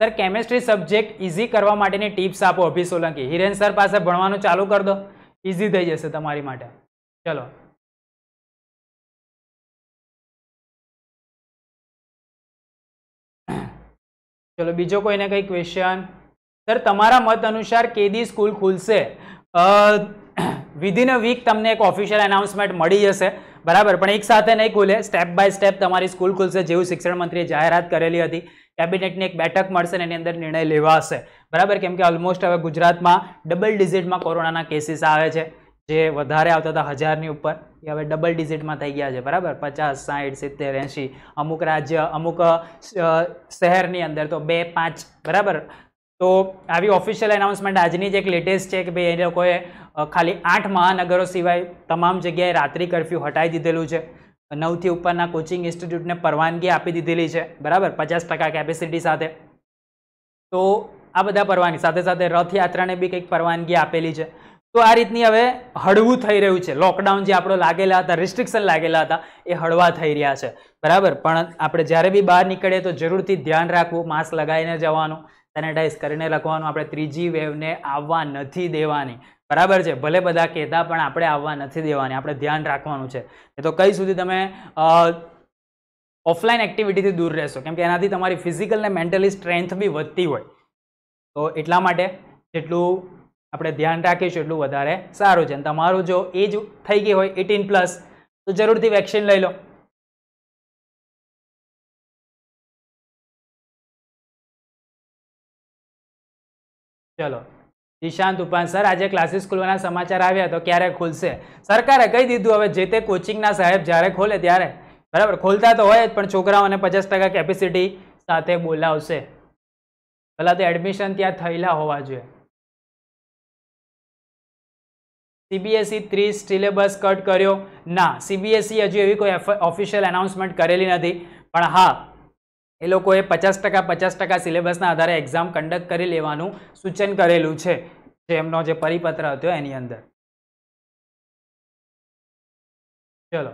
sir chemistry subject easy કરવા માટેની ટિપ્સ આપો અભી સોલંકી હિરેન સર પાસે ભણવાનું ચાલુ કર દો ઇઝી થઈ જશે તમારી માટે ચલો ચલો બીજો કોઈને કંઈ ક્વેશ્ચન સર તમારા મત અનુસાર કેદી સ્કૂલ ખુલશે વિધિન અ વીક તમને એક ઓફિશિયલ એનાઉન્સમેન્ટ મળી જશે બરાબર પણ એક સાથે નહીં ખુલે સ્ટેપ બાય સ્ટેપ તમારી સ્કૂલ ખુલશે જેવું શિક્ષણ મંત્રીએ જાહેરાત કરેલી હતી કેબિનેટની એક બેઠક મળશે એની અંદર નિર્ણય લેવાશે બરાબર કેમ કે ઓલમોસ્ટ હવે ગુજરાતમાં ડબલ ડિઝિટમાં કોરોનાના કેસીસ આવે છે જે વધારે આવતા હતા હજારની ઉપર એ હવે ડબલ ડિઝિટમાં થઈ ગયા છે બરાબર પચાસ સાઠ સિત્તેર એંશી અમુક રાજ્ય અમુક શહેરની અંદર તો બે પાંચ બરાબર તો આવી ઓફિશિયલ એનાઉન્સમેન્ટ આજની જ એક લેટેસ્ટ છે કે ભાઈ એ લોકોએ ખાલી આઠ મહાનગરો સિવાય તમામ જગ્યાએ રાત્રિ કરફ્યુ હટાવી દીધેલું છે નવથી ઉપરના કોચિંગ ઇન્સ્ટિટ્યૂટને પરવાનગી આપી દીધેલી છે બરાબર પચાસ ટકા કેપેસિટી સાથે તો આ બધા પરવાનગી સાથે સાથે રથયાત્રાને બી કંઈક પરવાનગી આપેલી છે તો આ રીતની હવે હળવું થઈ રહ્યું છે લોકડાઉન જે આપણો લાગેલા હતા રિસ્ટ્રિક્શન લાગેલા હતા એ હળવા થઈ રહ્યા છે બરાબર પણ આપણે જ્યારે બી બહાર નીકળીએ તો જરૂરથી ધ્યાન રાખવું માસ્ક લગાવીને જવાનું સેનેટાઈઝ કરીને રાખવાનું આપણે ત્રીજી વેવને આવવા નથી દેવાની બરાબર છે ભલે બધા કહેતા પણ આપણે આવવા નથી દેવાની આપણે ધ્યાન રાખવાનું છે એ તો કઈ સુધી તમે ઓફલાઈન એક્ટિવિટીથી દૂર રહેશો કેમ કે એનાથી તમારી ફિઝિકલ ને મેન્ટલી સ્ટ્રેન્થ બી વધતી હોય તો એટલા માટે જેટલું આપણે ધ્યાન રાખીશું એટલું વધારે સારું છે અને તમારું જો એજ થઈ ગઈ હોય એટીન પ્લસ તો જરૂરથી વેક્સિન લઈ લો ચલો નિશાંત ઉપાન સર આજે ક્લાસીસ ખોલવાના સમાચાર આવ્યા તો ક્યારે ખુલશે સરકારે કહી દીધું હવે જે તે કોચિંગના સાહેબ જ્યારે ખોલે ત્યારે બરાબર ખોલતા તો હોય જ પણ છોકરાઓને પચાસ ટકા કેપેસિટી સાથે બોલાવશે પહેલાં તો એડમિશન ત્યાં થયેલા હોવા જોઈએ સીબીએસઈ ત્રીસ સિલેબસ કટ કર્યો ના સીબીએસઈ e હજુ એવી કોઈ ઓફિશિયલ એનાઉન્સમેન્ટ કરેલી નથી પણ હા એ લોકોએ પચાસ ટકા પચાસ ટકા સિલેબસના આધારે એક્ઝામ કન્ડક્ટ કરી લેવાનું સૂચન કરેલું છે જે એમનો જે પરિપત્ર હતો એની અંદર ચલો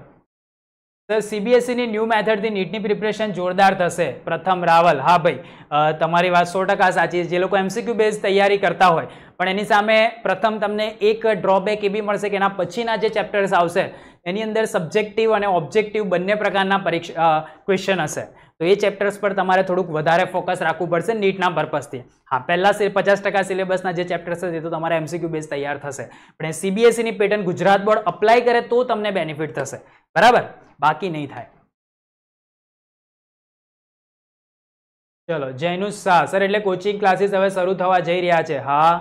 સર સીબીએસઈની ન્યૂ મેથડથી નીટની પ્રિપરેશન જોરદાર થશે પ્રથમ રાવલ હા ભાઈ તમારી વાત સો ટકા સાચી છે જે લોકો એમસીક્યુ બેઝ તૈયારી કરતા હોય પણ એની સામે પ્રથમ તમને એક ડ્રોબેક એ બી મળશે કે એના પછીના જે ચેપ્ટર્સ આવશે એની અંદર સબ્જેક્ટિવ અને ઓબ્જેક્ટિવ બંને પ્રકારના પરીક્ષા ક્વેશ્ચન હશે તો એ ચેપ્ટર્સ પર તમારે થોડુંક વધારે ફોકસ રાખવું પડશે નીટના પર્પઝથી હા પહેલાં પચાસ ટકા સિલેબસના જે ચેપ્ટર્સ છે તો તમારે એમસીક્યુ બેઝ તૈયાર થશે પણ સીબીએસઈની e pattern Gujarat board apply કરે તો તમને બેનિફિટ થશે બરાબર બાકી નહીં થાય ચલો જૈનુસ શાહ સર એટલે કોચિંગ ક્લાસીસ હવે શરૂ થવા જઈ રહ્યા છે હા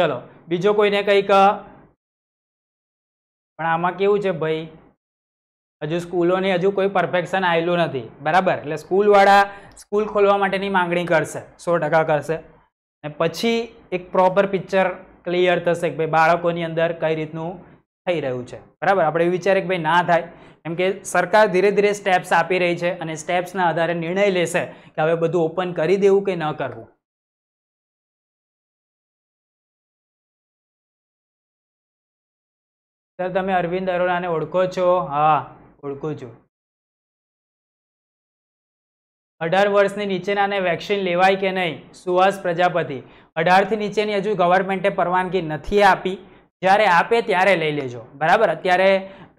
ચલો બીજો કોઈને કંઈક પણ આમાં કેવું છે ભાઈ હજુ સ્કૂલોની હજુ કોઈ પરફેક્શન આવેલું નથી બરાબર એટલે સ્કૂલવાળા સ્કૂલ ખોલવા માટેની માંગણી કરશે સો ટકા કરશે ને પછી એક પ્રોપર પિક્ચર ક્લિયર થશે કે ભાઈ બાળકોની અંદર કઈ રીતનું થઈ રહ્યું છે બરાબર આપણે વિચારે કે ભાઈ ના થાય કેમ કે સરકાર ધીરે ધીરે સ્ટેપ્સ આપી રહી છે અને સ્ટેપ્સના આધારે નિર્ણય લેશે કે હવે બધું ઓપન કરી દેવું કે ન કરવું સર તમે અરવિંદ અરોરાને ઓળખો છો હા ઓળખો છો અઢાર વર્ષની નીચેનાને વેક્સિન લેવાય કે નહીં સુવાસ પ્રજાપતિ અઢારથી નીચેની હજુ ગવર્મેન્ટે પરવાનગી નથી આપી જ્યારે આપે ત્યારે લઈ લેજો બરાબર અત્યારે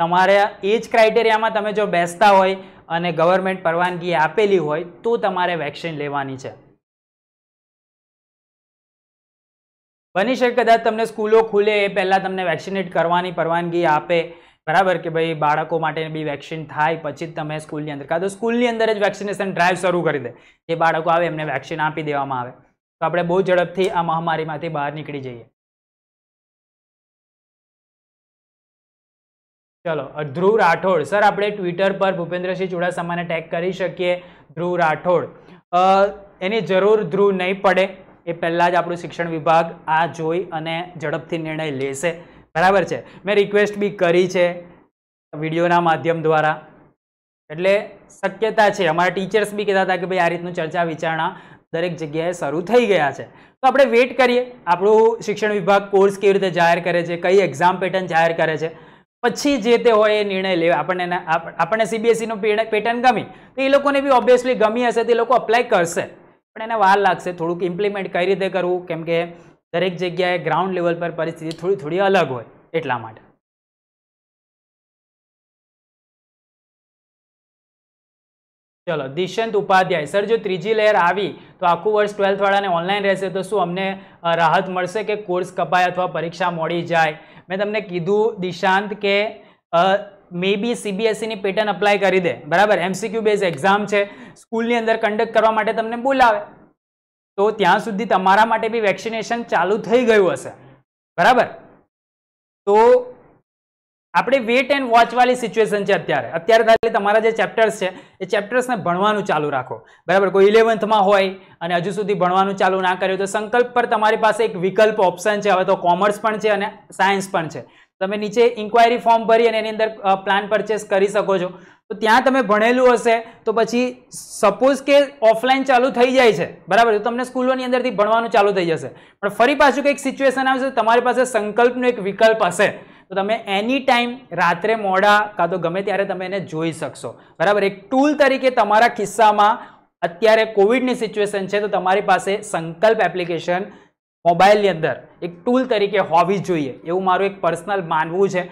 તમારે એ જ ક્રાઇટેરિયામાં તમે જો બેસતા હોય અને ગવર્મેન્ટ પરવાનગી આપેલી હોય તો તમારે વેક્સિન લેવાની છે બની શકે કદાચ તમને સ્કૂલો ખુલે એ પહેલાં તમને વેક્સિનેટ કરવાની પરવાનગી આપે બરાબર કે ભાઈ બાળકો માટે બી વેક્સિન થાય પછી જ તમે સ્કૂલની અંદર કાં તો સ્કૂલની અંદર જ વેક્સિનેશન ડ્રાઈવ શરૂ કરી દે જે બાળકો આવે એમને વેક્સિન આપી દેવામાં આવે તો આપણે બહુ ઝડપથી આ મહામારીમાંથી બહાર નીકળી જઈએ ચલો ધ્રુવ રાઠોડ સર આપણે ટ્વિટર પર ભૂપેન્દ્રસિંહ ચુડાસમાને ટેગ કરી શકીએ ધ્રુવ રાઠોડ એની જરૂર ધ્રુવ નહીં પડે એ પહેલાં જ આપણું શિક્ષણ વિભાગ આ જોઈ અને ઝડપથી નિર્ણય લેશે બરાબર છે મેં રિક્વેસ્ટ બી કરી છે વિડીયોના માધ્યમ દ્વારા એટલે શક્યતા છે અમારા ટીચર્સ બી કહેતા હતા કે ભાઈ આ રીતનું ચર્ચા વિચારણા દરેક જગ્યાએ શરૂ થઈ ગયા છે તો આપણે વેઇટ કરીએ આપણું શિક્ષણ વિભાગ કોર્સ કેવી રીતે જાહેર કરે છે કઈ એક્ઝામ પેટર્ન જાહેર કરે છે પછી જે તે હોય એ નિર્ણય લેવા આપણને આપણને સીબીએસઈનું પેટર્ન ગમી તો એ લોકોને બી ઓબ્વિયસલી ગમી હશે તે લોકો અપ્લાય કરશે પણ એને વાર લાગશે થોડુંક ઇમ્પ્લિમેન્ટ કઈ રીતે કરવું કેમ કે દરેક જગ્યાએ ગ્રાઉન્ડ લેવલ પર પરિસ્થિતિ થોડી થોડી અલગ હોય એટલા માટે ચલો દિશંત ઉપાધ્યાય સર જો ત્રીજી લહેર આવી તો આખું વર્ષ ટ્વેલ્થવાળાને ઓનલાઈન રહેશે તો શું અમને રાહત મળશે કે કોર્સ કપાય અથવા પરીક્ષા મોડી જાય મેં તમને કીધું દિશાંત કે મે બી સીબીએસસીની પેટર્ન અપ્લાય કરી દે બરાબર એમસીક્યુ બેઝ એક્ઝામ છે સ્કૂલની અંદર કન્ડક્ટ કરવા માટે તમને બોલાવે તો ત્યાં સુધી તમારા માટે બી વેક્સિનેશન ચાલુ થઈ ગયું હશે બરાબર તો આપણે વેટ એન્ડ વોચવાળી સિચ્યુએશન છે અત્યારે અત્યારે ખાલી તમારા જે ચેપ્ટર્સ છે એ ચેપ્ટર્સને ભણવાનું ચાલુ રાખો બરાબર કોઈ ઇલેવન્થમાં હોય અને હજુ સુધી ભણવાનું ચાલુ ના કર્યું તો સંકલ્પ પર તમારી પાસે એક વિકલ્પ ઓપ્શન છે હવે તો કોમર્સ પણ છે અને સાયન્સ પણ છે તમે નીચે ઇન્ક્વાયરી ફોર્મ ભરી અને એની અંદર પ્લાન પરચેસ કરી શકો છો તો ત્યાં તમે ભણેલું હશે તો પછી સપોઝ કે ઓફલાઈન ચાલુ થઈ જાય છે બરાબર તો તમને સ્કૂલોની અંદરથી ભણવાનું ચાલુ થઈ જશે પણ ફરી પાછું કંઈક સિચ્યુએશન આવશે તમારી પાસે સંકલ્પનો એક વિકલ્પ હશે તો તમે એની ટાઈમ રાત્રે મોડા કાં તો ગમે ત્યારે તમે એને જોઈ શકશો બરાબર એક ટૂલ તરીકે તમારા કિસ્સામાં અત્યારે કોવિડની સિચ્યુએશન છે તો તમારી પાસે સંકલ્પ એપ્લિકેશન મોબાઈલની અંદર એક ટૂલ તરીકે હોવી જોઈએ એવું મારું એક પર્સનલ માનવું છે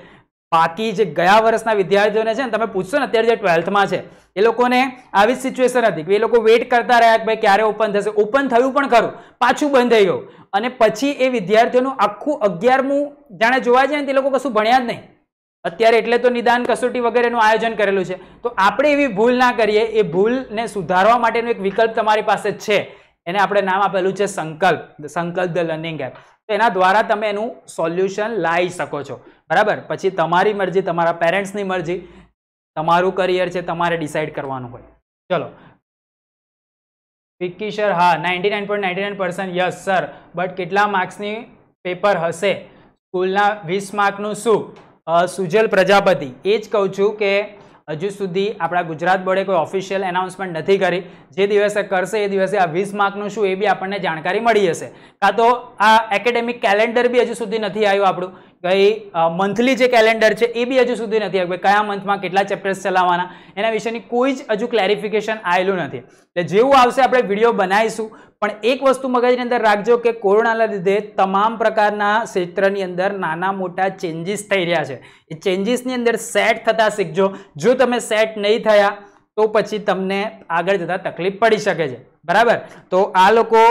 બાકી જે ગયા વર્ષના વિદ્યાર્થીઓને છે ને તમે પૂછશો ને અત્યારે જે ટ્વેલ્થમાં છે એ લોકોને આવી સિચ્યુએશન હતી એ લોકો વેટ કરતા રહ્યા કે ભાઈ ક્યારે ઓપન થશે ઓપન થયું પણ ખરું પાછું બંધ થઈ ગયું અને પછી એ વિદ્યાર્થીઓનું આખું અગિયારમું જાણે જોવા જાય ને તે લોકો કશું ભણ્યા જ નહીં અત્યારે એટલે તો નિદાન કસોટી વગેરેનું આયોજન કરેલું છે તો આપણે એવી ભૂલ ના કરીએ એ ભૂલને સુધારવા માટેનો એક વિકલ્પ તમારી પાસે છે એને આપણે નામ આપેલું છે સંકલ્પ સંકલ્પ ધ લર્નિંગ એપ તો એના દ્વારા તમે એનું સોલ્યુશન લાવી શકો છો બરાબર પછી તમારી મરજી તમારા પેરેન્ટ્સની મરજી તમારું કરિયર છે તમારે ડિસાઇડ કરવાનું હોય ચલો વિક્કી સર હા ninety nine point ninety nine percent yes sir but કેટલા માર્ક્સની પેપર હશે સ્કૂલના વીસ માર્કનું શું સુજલ પ્રજાપતિ એ જ કહું છું કે હજુ સુધી આપણા ગુજરાત બોર્ડે કોઈ ઓફિશિયલ એનાઉન્સમેન્ટ નથી કરી જે દિવસે કરશે એ દિવસે આ વીસ માર્કનું શું એ બી આપણને જાણકારી મળી હશે કાં તો આ એકેડેમિક કેલેન્ડર બી હજુ સુધી નથી આવ્યું આપણું કઈ મંથલી જે કેલેન્ડર છે એ બી હજુ સુધી નથી આવ્યું કયા મંથમાં કેટલા ચેપ્ટર્સ ચલાવવાના એના વિશેની કોઈ જ હજુ ક્લેરિફિકેશન આવેલું નથી એટલે જેવું આવશે આપણે વિડીયો બનાવીશું પણ એક વસ્તુ મગજની અંદર રાખજો કે કોરોનાના લીધે તમામ પ્રકારના ક્ષેત્રની અંદર નાના મોટા ચેન્જીસ થઈ રહ્યા છે એ ચેન્જીસની અંદર સેટ થતાં શીખજો જો તમે સેટ નહીં થયા તો પછી તમને આગળ જતાં તકલીફ પડી શકે છે બરાબર તો આ લોકો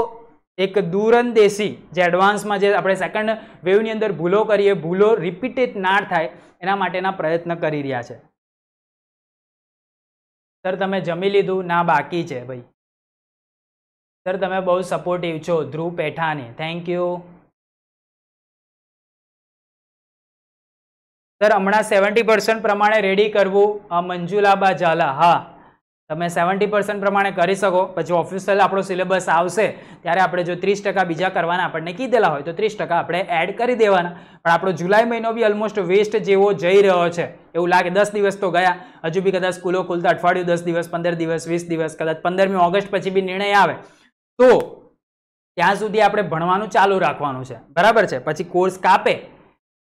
એક દૂરંદેશી જે એડવાન્સમાં જે આપણે સેકન્ડ વેવની અંદર ભૂલો કરીએ ભૂલો રિપીટેડ ના થાય એના માટેના પ્રયત્ન કરી રહ્યા છે સર તમે જમી લીધું ના બાકી છે ભાઈ સર તમે બહુ સપોર્ટિવ છો Dhruv Pethani thank you sir હમણાં સેવન્ટી પર્સન્ટ પ્રમાણે રેડી કરવું મંજુલાબા ઝાલા હા તમે સેવન્ટી પર્સન્ટ પ્રમાણે કરી શકો પછી ઓફિશિયલ આપણો સિલેબસ આવશે ત્યારે આપણે જો ત્રીસ ટકા બીજા કરવાના આપણને કીધેલા હોય તો ત્રીસ ટકા આપણે એડ કરી દેવાના પણ આપણો જુલાઈ મહિનો બી ઓલમોસ્ટ વેસ્ટ જેવો જઈ રહ્યો છે એવું લાગે દસ દિવસ તો ગયા હજુ બી કદાચ સ્કૂલો ખુલતા અઠવાડિયું દસ દિવસ પંદર દિવસ વીસ દિવસ કદાચ પંદરમી ઓગસ્ટ પછી બી નિર્ણય આવે તો ત્યાં સુધી આપણે ભણવાનું ચાલુ રાખવાનું છે બરાબર છે પછી કોર્સ કાપે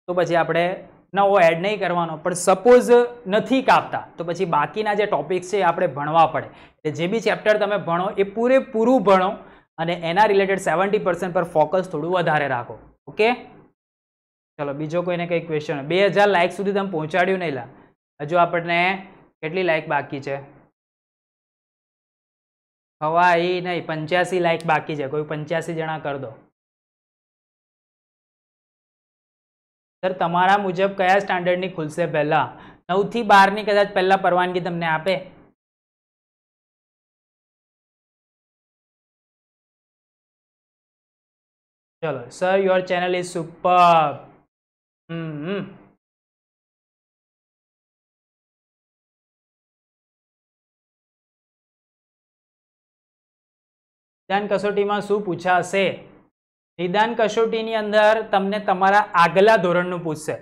તો પછી આપણે ના નવો એડ નહીં કરવાનો પણ સપોઝ નથી કાપતા તો પછી બાકીના જે ટોપિક્સ છે એ આપણે ભણવા પડે એટલે જે બી ચેપ્ટર તમે ભણો એ પૂરેપૂરું ભણો અને એના રિલેટેડ સેવન્ટી પર્સન્ટ પર ફોકસ થોડું વધારે રાખો ઓકે ચલો બીજો કોઈને કંઈ ક્વેશ્ચન બે હજાર લાઇક સુધી તમે પહોંચાડ્યું નહીં લા હજુ આપણને કેટલી લાઇક બાકી છે હવા એ નહીં પંચ્યાસી લાઇક બાકી છે કોઈ પંચ્યાસી જણા કરી દો સર તમારા મુજબ કયા સ્ટાન્ડર્ડની ખુલશે પહેલાં નવથી બારની કદાચ પહેલાં પરવાનગી તમને આપે ચલો sir your channel is super હમ ધ્યાન કસોટીમાં શું પૂછાશે નિદાન કસોટીની અંદર તમને તમારા આગલા ધોરણનું પૂછશે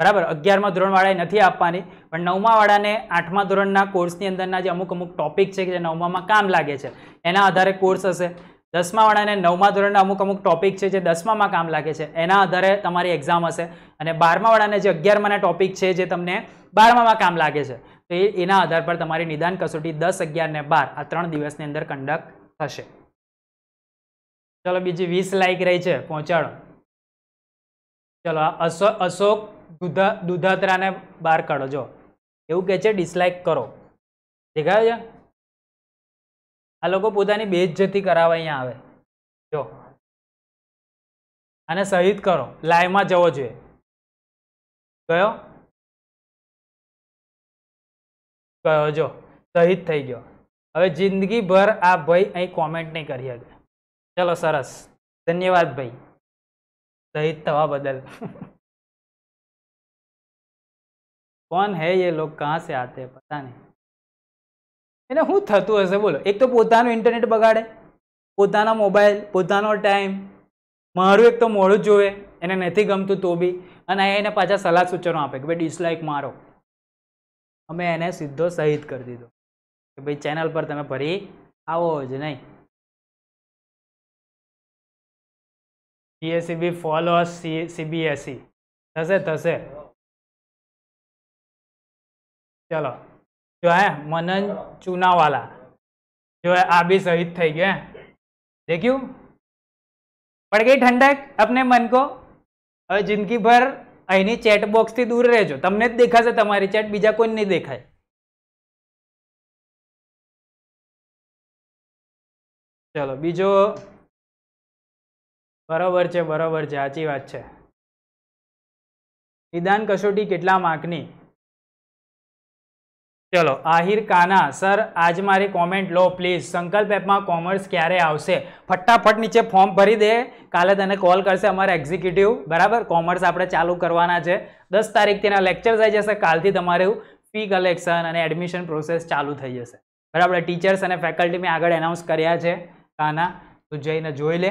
બરાબર અગિયારમાં ધોરણવાળાએ નથી આપવાની પણ નવમાવાળાને આઠમા ધોરણના કોર્સની અંદરના જે અમુક અમુક ટોપિક છે કે જે નવમામાં કામ લાગે છે એના આધારે કોર્સ હશે દસમાવાળાને નવમા ધોરણના અમુક અમુક ટોપિક છે જે દસમામાં કામ લાગે છે એના આધારે તમારી એક્ઝામ હશે અને બારમાવાળાને જે અગિયારમાંના ટોપિક છે જે તમને બારમામાં કામ લાગે છે તો એના આધાર પર તમારી નિદાન કસોટી દસ અગિયાર ને બાર આ ત્રણ દિવસની અંદર કન્ડક્ટ થશે ચલો બીજી વીસ લાઈક રહી છે પહોંચાડો ચલો અશો અશોક દુધા દુધાત્રાને બહાર કાઢો જો એવું કે છે ડિસલાઇક કરો દેખાયો છે આ લોકો પોતાની બેજ જતી કરાવે અહીંયા આવે જો અને શહીદ કરો લાઈવમાં જવો જોઈએ કયો કયો જો શહીદ થઈ ગયો હવે જિંદગીભર આ ભાઈ અહીં કોમેન્ટ નહીં કરી શકે ચલો સરસ ધન્યવાદ ભાઈ શહીદ થવા બદલ કોણ હે એ લોગ કહાં સે આતે પતા નહીં એને શું થતું હશે બોલો એક તો પોતાનું ઇન્ટરનેટ બગાડે પોતાના મોબાઈલ પોતાનો ટાઈમ મારું એક તો મોડું જોવે એને નથી ગમતું તો બી અને એને પાછા સલાહ સૂચનો આપે કે ભાઈ ડિસલાઇક મારો અમે એને સીધો સહિત કરી દીધો કે ભાઈ ચેનલ પર તમે ફરી આવો જ નહીં सीएसईबी फॉलो सीबीएसई थे थे चलो जो है मनन चूनावाला जो है आ भी शहीद थी गए देखियो पड़ गई ठंडक अपने मन को और जिंदगी भर अहनी चैट बॉक्स थी दूर रहो तमने तो देखा से तुम्हारी चैट बीजा कोई नहीं देखा चलो बीजो બરોબર છે બરોબર છે સાચી વાત છે નિદાન કસોટી કેટલા માર્કની ચલો આહિર કાના સર આજ મારી કોમેન્ટ લો પ્લીઝ સંકલ્પ એપમાં કોમર્સ ક્યારે આવશે ફટાફટ નીચે ફોર્મ ભરી દે કાલે તને કોલ કરશે અમારા એક્ઝિક્યુટિવ બરાબર કોમર્સ આપણે ચાલુ કરવાના છે દસ તારીખ તેના લેક્ચર્સ આવી જશે કાલથી તમારું ફી કલેક્શન અને એડમિશન પ્રોસેસ ચાલુ થઈ જશે બરાબર ટીચર્સ અને ફેકલ્ટી મેં આગળ એનાઉન્સ કર્યા છે કાના તું જઈને જોઈ લે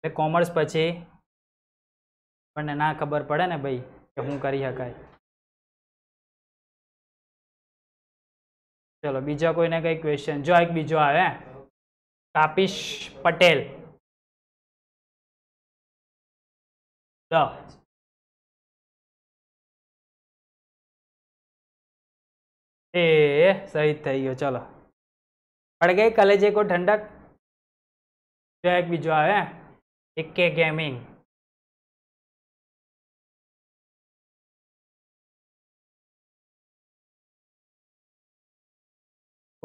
એટલે કોમર્સ પછી આપણને ના ખબર પડે ને ભાઈ કે શું કરી શકાય ચલો બીજા કોઈને કઈ ક્વેશ્ચન જો એક બીજો આવે કાપીશ પટેલ એ શહીદ થઈ ગયો ચલો અડ ગઈ કલેજે કોઈ ઠંડક જો એક બીજો આવે इक्के गेमिंग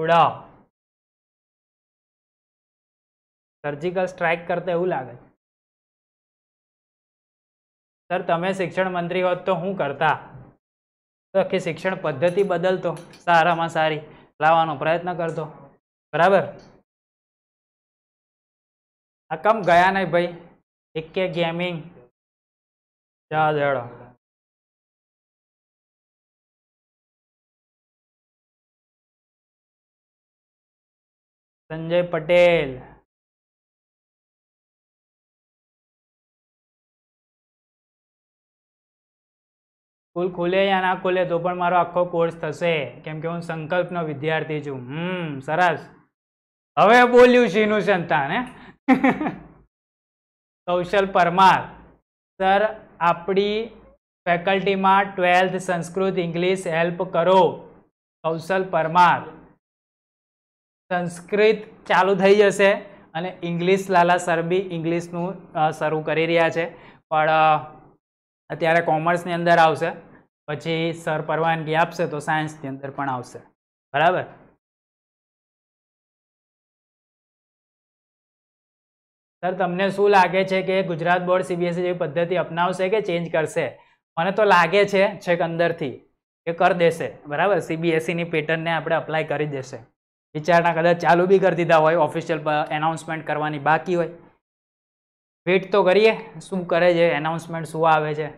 उड़ाओ સર્જિકલ સ્ટ્રાઇક કરતા એવું લાગે છે સર તમે શિક્ષણ મંત્રી હોત તો હું કરતા તો આખી શિક્ષણ પદ્ધતિ બદલતો સારામાં સારી લાવવાનો પ્રયત્ન કરતો બરાબર આ કમ ગયા નહીં ભાઈ એકે ગેમિંગ જા જડો સંજય પટેલ સ્કૂલ ખુલે યા ના ખુલે તો પણ મારો આખો કોર્સ થશે કેમ કે હું સંકલ્પનો વિદ્યાર્થી છું હમ સરસ હવે બોલ્યું શીનું સંતાન હે કૌશલ પરમાર સર આપણી ફેકલ્ટીમાં ટ્વેલ્થ સંસ્કૃત ઇંગ્લિશ હેલ્પ કરો કૌશલ પરમાર સંસ્કૃત ચાલુ થઈ જશે અને ઇંગ્લિશ લાલા સર બી ઇંગ્લિશનું શરૂ કરી રહ્યા છે પણ અત્યારે કોમર્સની અંદર આવશે પછી સર પરવાનગી આપશે તો સાયન્સની અંદર પણ આવશે બરાબર સર તમને શું લાગે છે કે ગુજરાત બોર્ડ સીબીએસઈ e જેવી પદ્ધતિ અપનાવશે કે ચેન્જ કરશે મને તો લાગે છે છેક અંદરથી કે કરી દેશે બરાબર સીબીએસઈની e પેટર્નને આપણે અપ્લાય કરી દેશે વિચારણા કદાચ ચાલુ બી કરી દીધા હોય ઓફિશિયલ એનાઉન્સમેન્ટ કરવાની બાકી હોય વેટ તો કરીએ શું કરે છે એનાઉન્સમેન્ટ શું આવે છે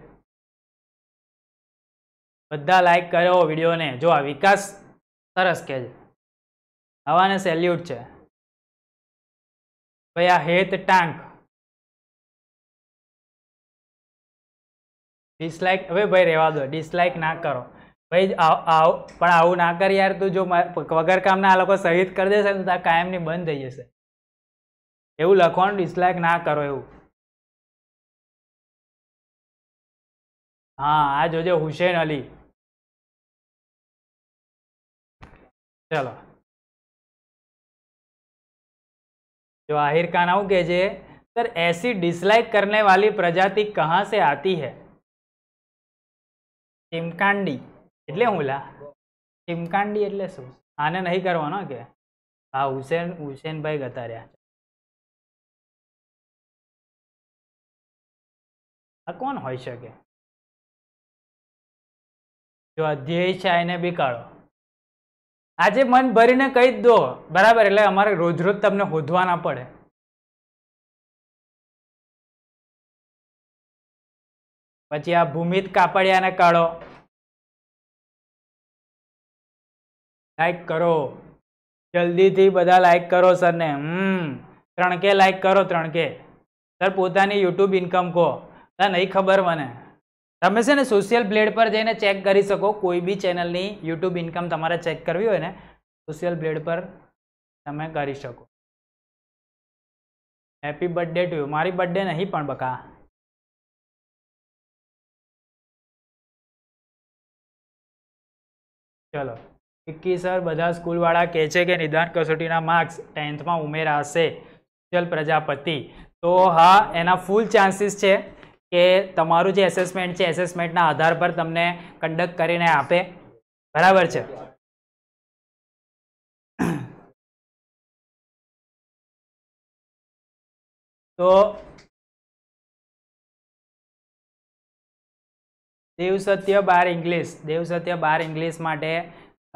બધા લાઈક કર્યો વિડીયોને જો આ વિકાસ સરસ કે છે હવાને સેલ્યુટ છે ભાઈ આ હેત ટાંક ડિસલાઇક હવે ભાઈ રહેવા દો ડિસલાઇક ના કરો ભાઈ આવ પણ આવું ના કર યાર તું જો વગર કામના આ લોકો શહીદ કરી દેશે ને તો કાયમની બંધ થઈ જશે એવું લખવાનું ડિસલાઇક ના કરો એવું હા આ જોજો હુસેન અલી ચલો जो आहिर खान आऊँ कीजिए सर ऐसी डिसलाइक करने वाली प्रजाति कहाँ से आती है ચીમકાંડી એટલે હું લા ચીમકાંડી એટલે શું આને નહીં કરવાનો કે હા હુસેન હુસેનભાઈ ગતા રહ્યા આ કોણ હોઈ શકે જો અધ્યેય છે એને બી કાઢો આજે મન ભરીને કહી જ દો બરાબર એટલે અમારે રોજ રોજ તમને હોધવા ના પડે પછી આ ભૂમિત કાપડિયાને કાઢો લાઈક કરો જલ્દીથી બધા લાઈક કરો સરને હમ ત્રણ કે લાઈક કરો ત્રણ કે સર પોતાની યુટ્યુબ ઇન્કમ કહો નહીં ખબર મને તમે છે ને સોશિયલ બ્લેડ પર જઈને ચેક કરી શકો કોઈ બી ચેનલની યુટ્યુબ ઇન્કમ તમારે ચેક કરવી હોય ને સોશિયલ બ્લેડ પર તમે કરી શકો હેપી બર્થડે ટુ યુ મારી બર્થડે નહીં પણ બકા ચલો વિક્કી સર બધા સ્કૂલવાળા કહે છે કે નિદાન કસોટીના માર્ક્સ ટેન્થમાં ઉમેરાશે સોશિયલ પ્રજાપતિ તો હા એના ફૂલ ચાન્સીસ છે કે તમારું જે એસેસમેન્ટ છે એસેસમેન્ટના આધાર પર તમને કન્ડક્ટ કરીને આપે બરાબર છે તો દેવ સત્ય બાર ઇંગ્લિશ દેવ સત્ય બાર ઇંગ્લિશ માટે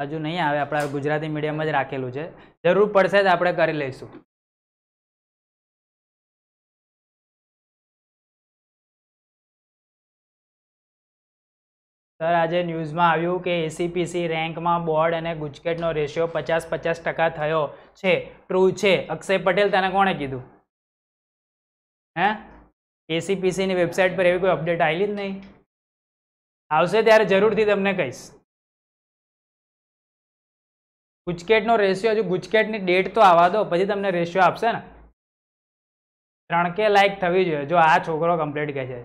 હજુ નહીં આવે આપણા ગુજરાતી મીડિયમ જ રાખેલું છે જરૂર પડશે જ આપણે કરી લઈશું સર આજે ન્યૂઝમાં આવ્યું કે એસીપીસી રેન્કમાં બોર્ડ અને ગુજકેટનો રેશિયો પચાસ પચાસ ટકા થયો છે ટ્રુ છે અક્ષય પટેલ તને કોણે કીધું હે એસીપીસીની વેબસાઇટ પર એવી કોઈ અપડેટ આવેલી જ નહીં આવશે ત્યારે જરૂરથી તમને કહીશ ગુજકેટનો રેશિયો હજુ ગુજકેટની ડેટ તો આવવા દો પછી તમને રેશિયો આપશે ને ત્રણ કે લાયક થવી જોઈએ જો આ છોકરો કમ્પ્લીટ કહે છે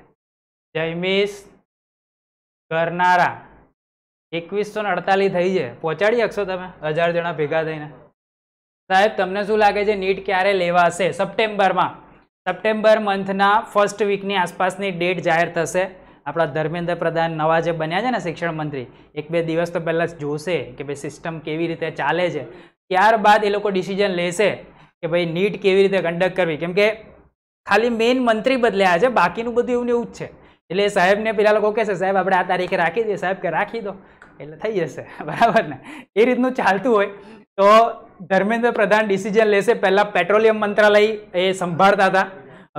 જય જયમીશ કરનારા એકવીસો ને અડતાલીસ થઈ છે પહોંચાડી શકશો તમે હજાર જણા ભેગા થઈને સાહેબ તમને શું લાગે છે નીટ ક્યારે લેવાશે સપ્ટેમ્બરમાં સપ્ટેમ્બર મંથના ફર્સ્ટ વીકની આસપાસની ડેટ જાહેર થશે આપણા ધર્મેન્દ્ર પ્રધાન નવા જે બન્યા છે ને શિક્ષણ મંત્રી એક બે દિવસ તો પહેલાં જોશે કે ભાઈ સિસ્ટમ કેવી રીતે ચાલે છે ત્યારબાદ એ લોકો ડિસિઝન લેશે કે ભાઈ નીટ કેવી રીતે કન્ડક્ટ કરવી કેમ કે ખાલી મેઇન મંત્રી બદલ્યા છે બાકીનું બધું એવું ને એવું જ છે એટલે સાહેબને પેલા લોકો છે સાહેબ આપણે આ તારીખે રાખી દઈએ સાહેબ કે રાખી દો એટલે થઈ જશે બરાબર ને એ રીતનું ચાલતું હોય તો ધર્મેન્દ્ર પ્રધાન ડિસિઝન લેશે પહેલાં પેટ્રોલિયમ મંત્રાલય એ સંભાળતા હતા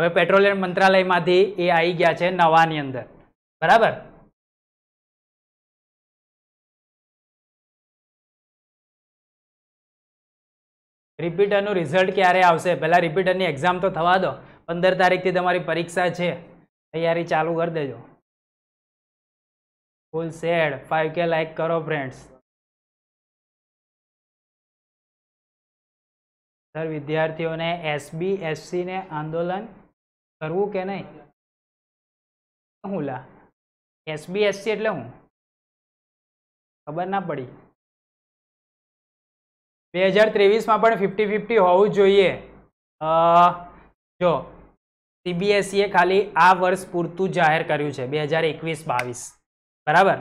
હવે પેટ્રોલિયમ મંત્રાલયમાંથી એ આવી ગયા છે નવાની અંદર બરાબર રિપીટરનું રિઝલ્ટ ક્યારે આવશે પહેલાં રિપીટરની એક્ઝામ તો થવા દો પંદર તારીખથી તમારી પરીક્ષા છે તૈયારી ચાલુ કરી દેજો ફૂલ સેડ ફાઈવ કે લાઈક કરો ફ્રેન્ડ્સ સર વિદ્યાર્થીઓને એસબી એસસીને આંદોલન કરવું કે નહીં શું લા એસબી એસસી એટલે હું ખબર ના પડી બે હજાર ત્રેવીસમાં પણ ફિફ્ટી ફિફ્ટી હોવું જોઈએ જો સીબીએસઈએ ખાલી આ વર્ષ પૂરતું જાહેર કર્યું છે બે હજાર એકવીસ બાવીસ બરાબર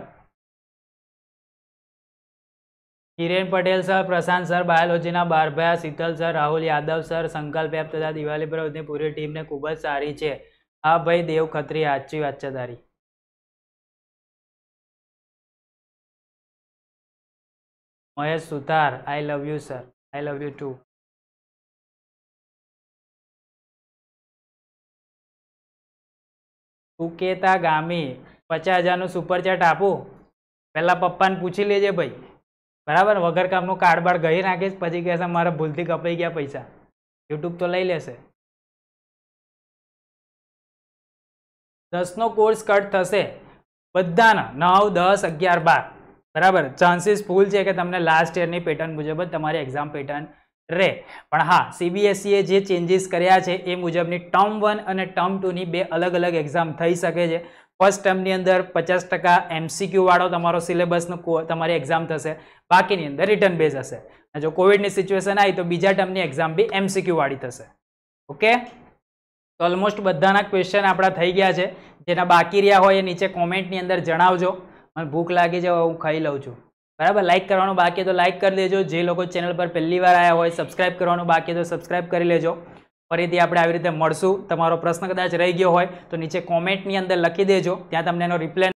કિરેન પટેલ સર પ્રશાંત સર બાયોલોજીના બારભાઈ Sheetal sir Rahul Yadav sir Sankalp app તથા દિવાળી પ્રવૃત્તિની પૂરી ટીમને ખૂબ જ સારી છે હા ભાઈ દેવ ખત્રી આચી વાત Mahesh Suthar I love you sir I love you too Suketa Gami પચાસ હજારનું સુપરચેટ આપું પહેલાં પપ્પાને પૂછી લેજે ભાઈ બરાબર વગર કામનું કાર્ડબાર ગઈ નાખીશ પછી કહેશે મારે ભૂલથી કપાઈ ગયા પૈસા યુટ્યુબ તો લઈ લેશે દસનો કોર્સ કટ થશે બધાના નવ દસ અગિયાર બાર બરાબર ચાન્સીસ ફૂલ છે કે તમને લાસ્ટ યરની પેટર્ન મુજબ જ તમારી એક્ઝામ પેટર્ન રે પણ હા સીબીએસઈએ e જે ચેન્જીસ કર્યા છે એ મુજબની ટર્મ વન અને ટર્મ ટુની બે અલગ અલગ એક્ઝામ થઈ શકે છે ફર્સ્ટ ટર્મની અંદર પચાસ ટકા એમસીક્યુવાળો તમારો સિલેબસનો તમારી એક્ઝામ થશે બાકીની અંદર રિટર્ન બેઝ હશે અને જો કોવિડની સિચ્યુએશન આવી તો બીજા ટર્મની એક્ઝામ બી એમસીક્યુ વાળી થશે ઓકે તો ઓલમોસ્ટ બધાના ક્વેશ્ચન આપણા થઈ ગયા છે જેના બાકી રહ્યા હોય એ નીચે કોમેન્ટની અંદર જણાવજો મને ભૂખ લાગી છે હું ખાઈ લઉં છું બરાબર લાઇક કરવાનું બાકી તો લાઇક કરી દેજો જે લોકો ચેનલ પર પહેલી વાર આવ્યા હોય સબસ્ક્રાઇબ કરવાનું બાકી તો સબસ્ક્રાઇબ કરી લેજો ફરીથી આપણે આવી રીતે મળશું તમારો પ્રશ્ન કદાચ રહી ગયો હોય તો નીચે કોમેન્ટની અંદર લખી દેજો ત્યાં તમને એનો રિપ્લાય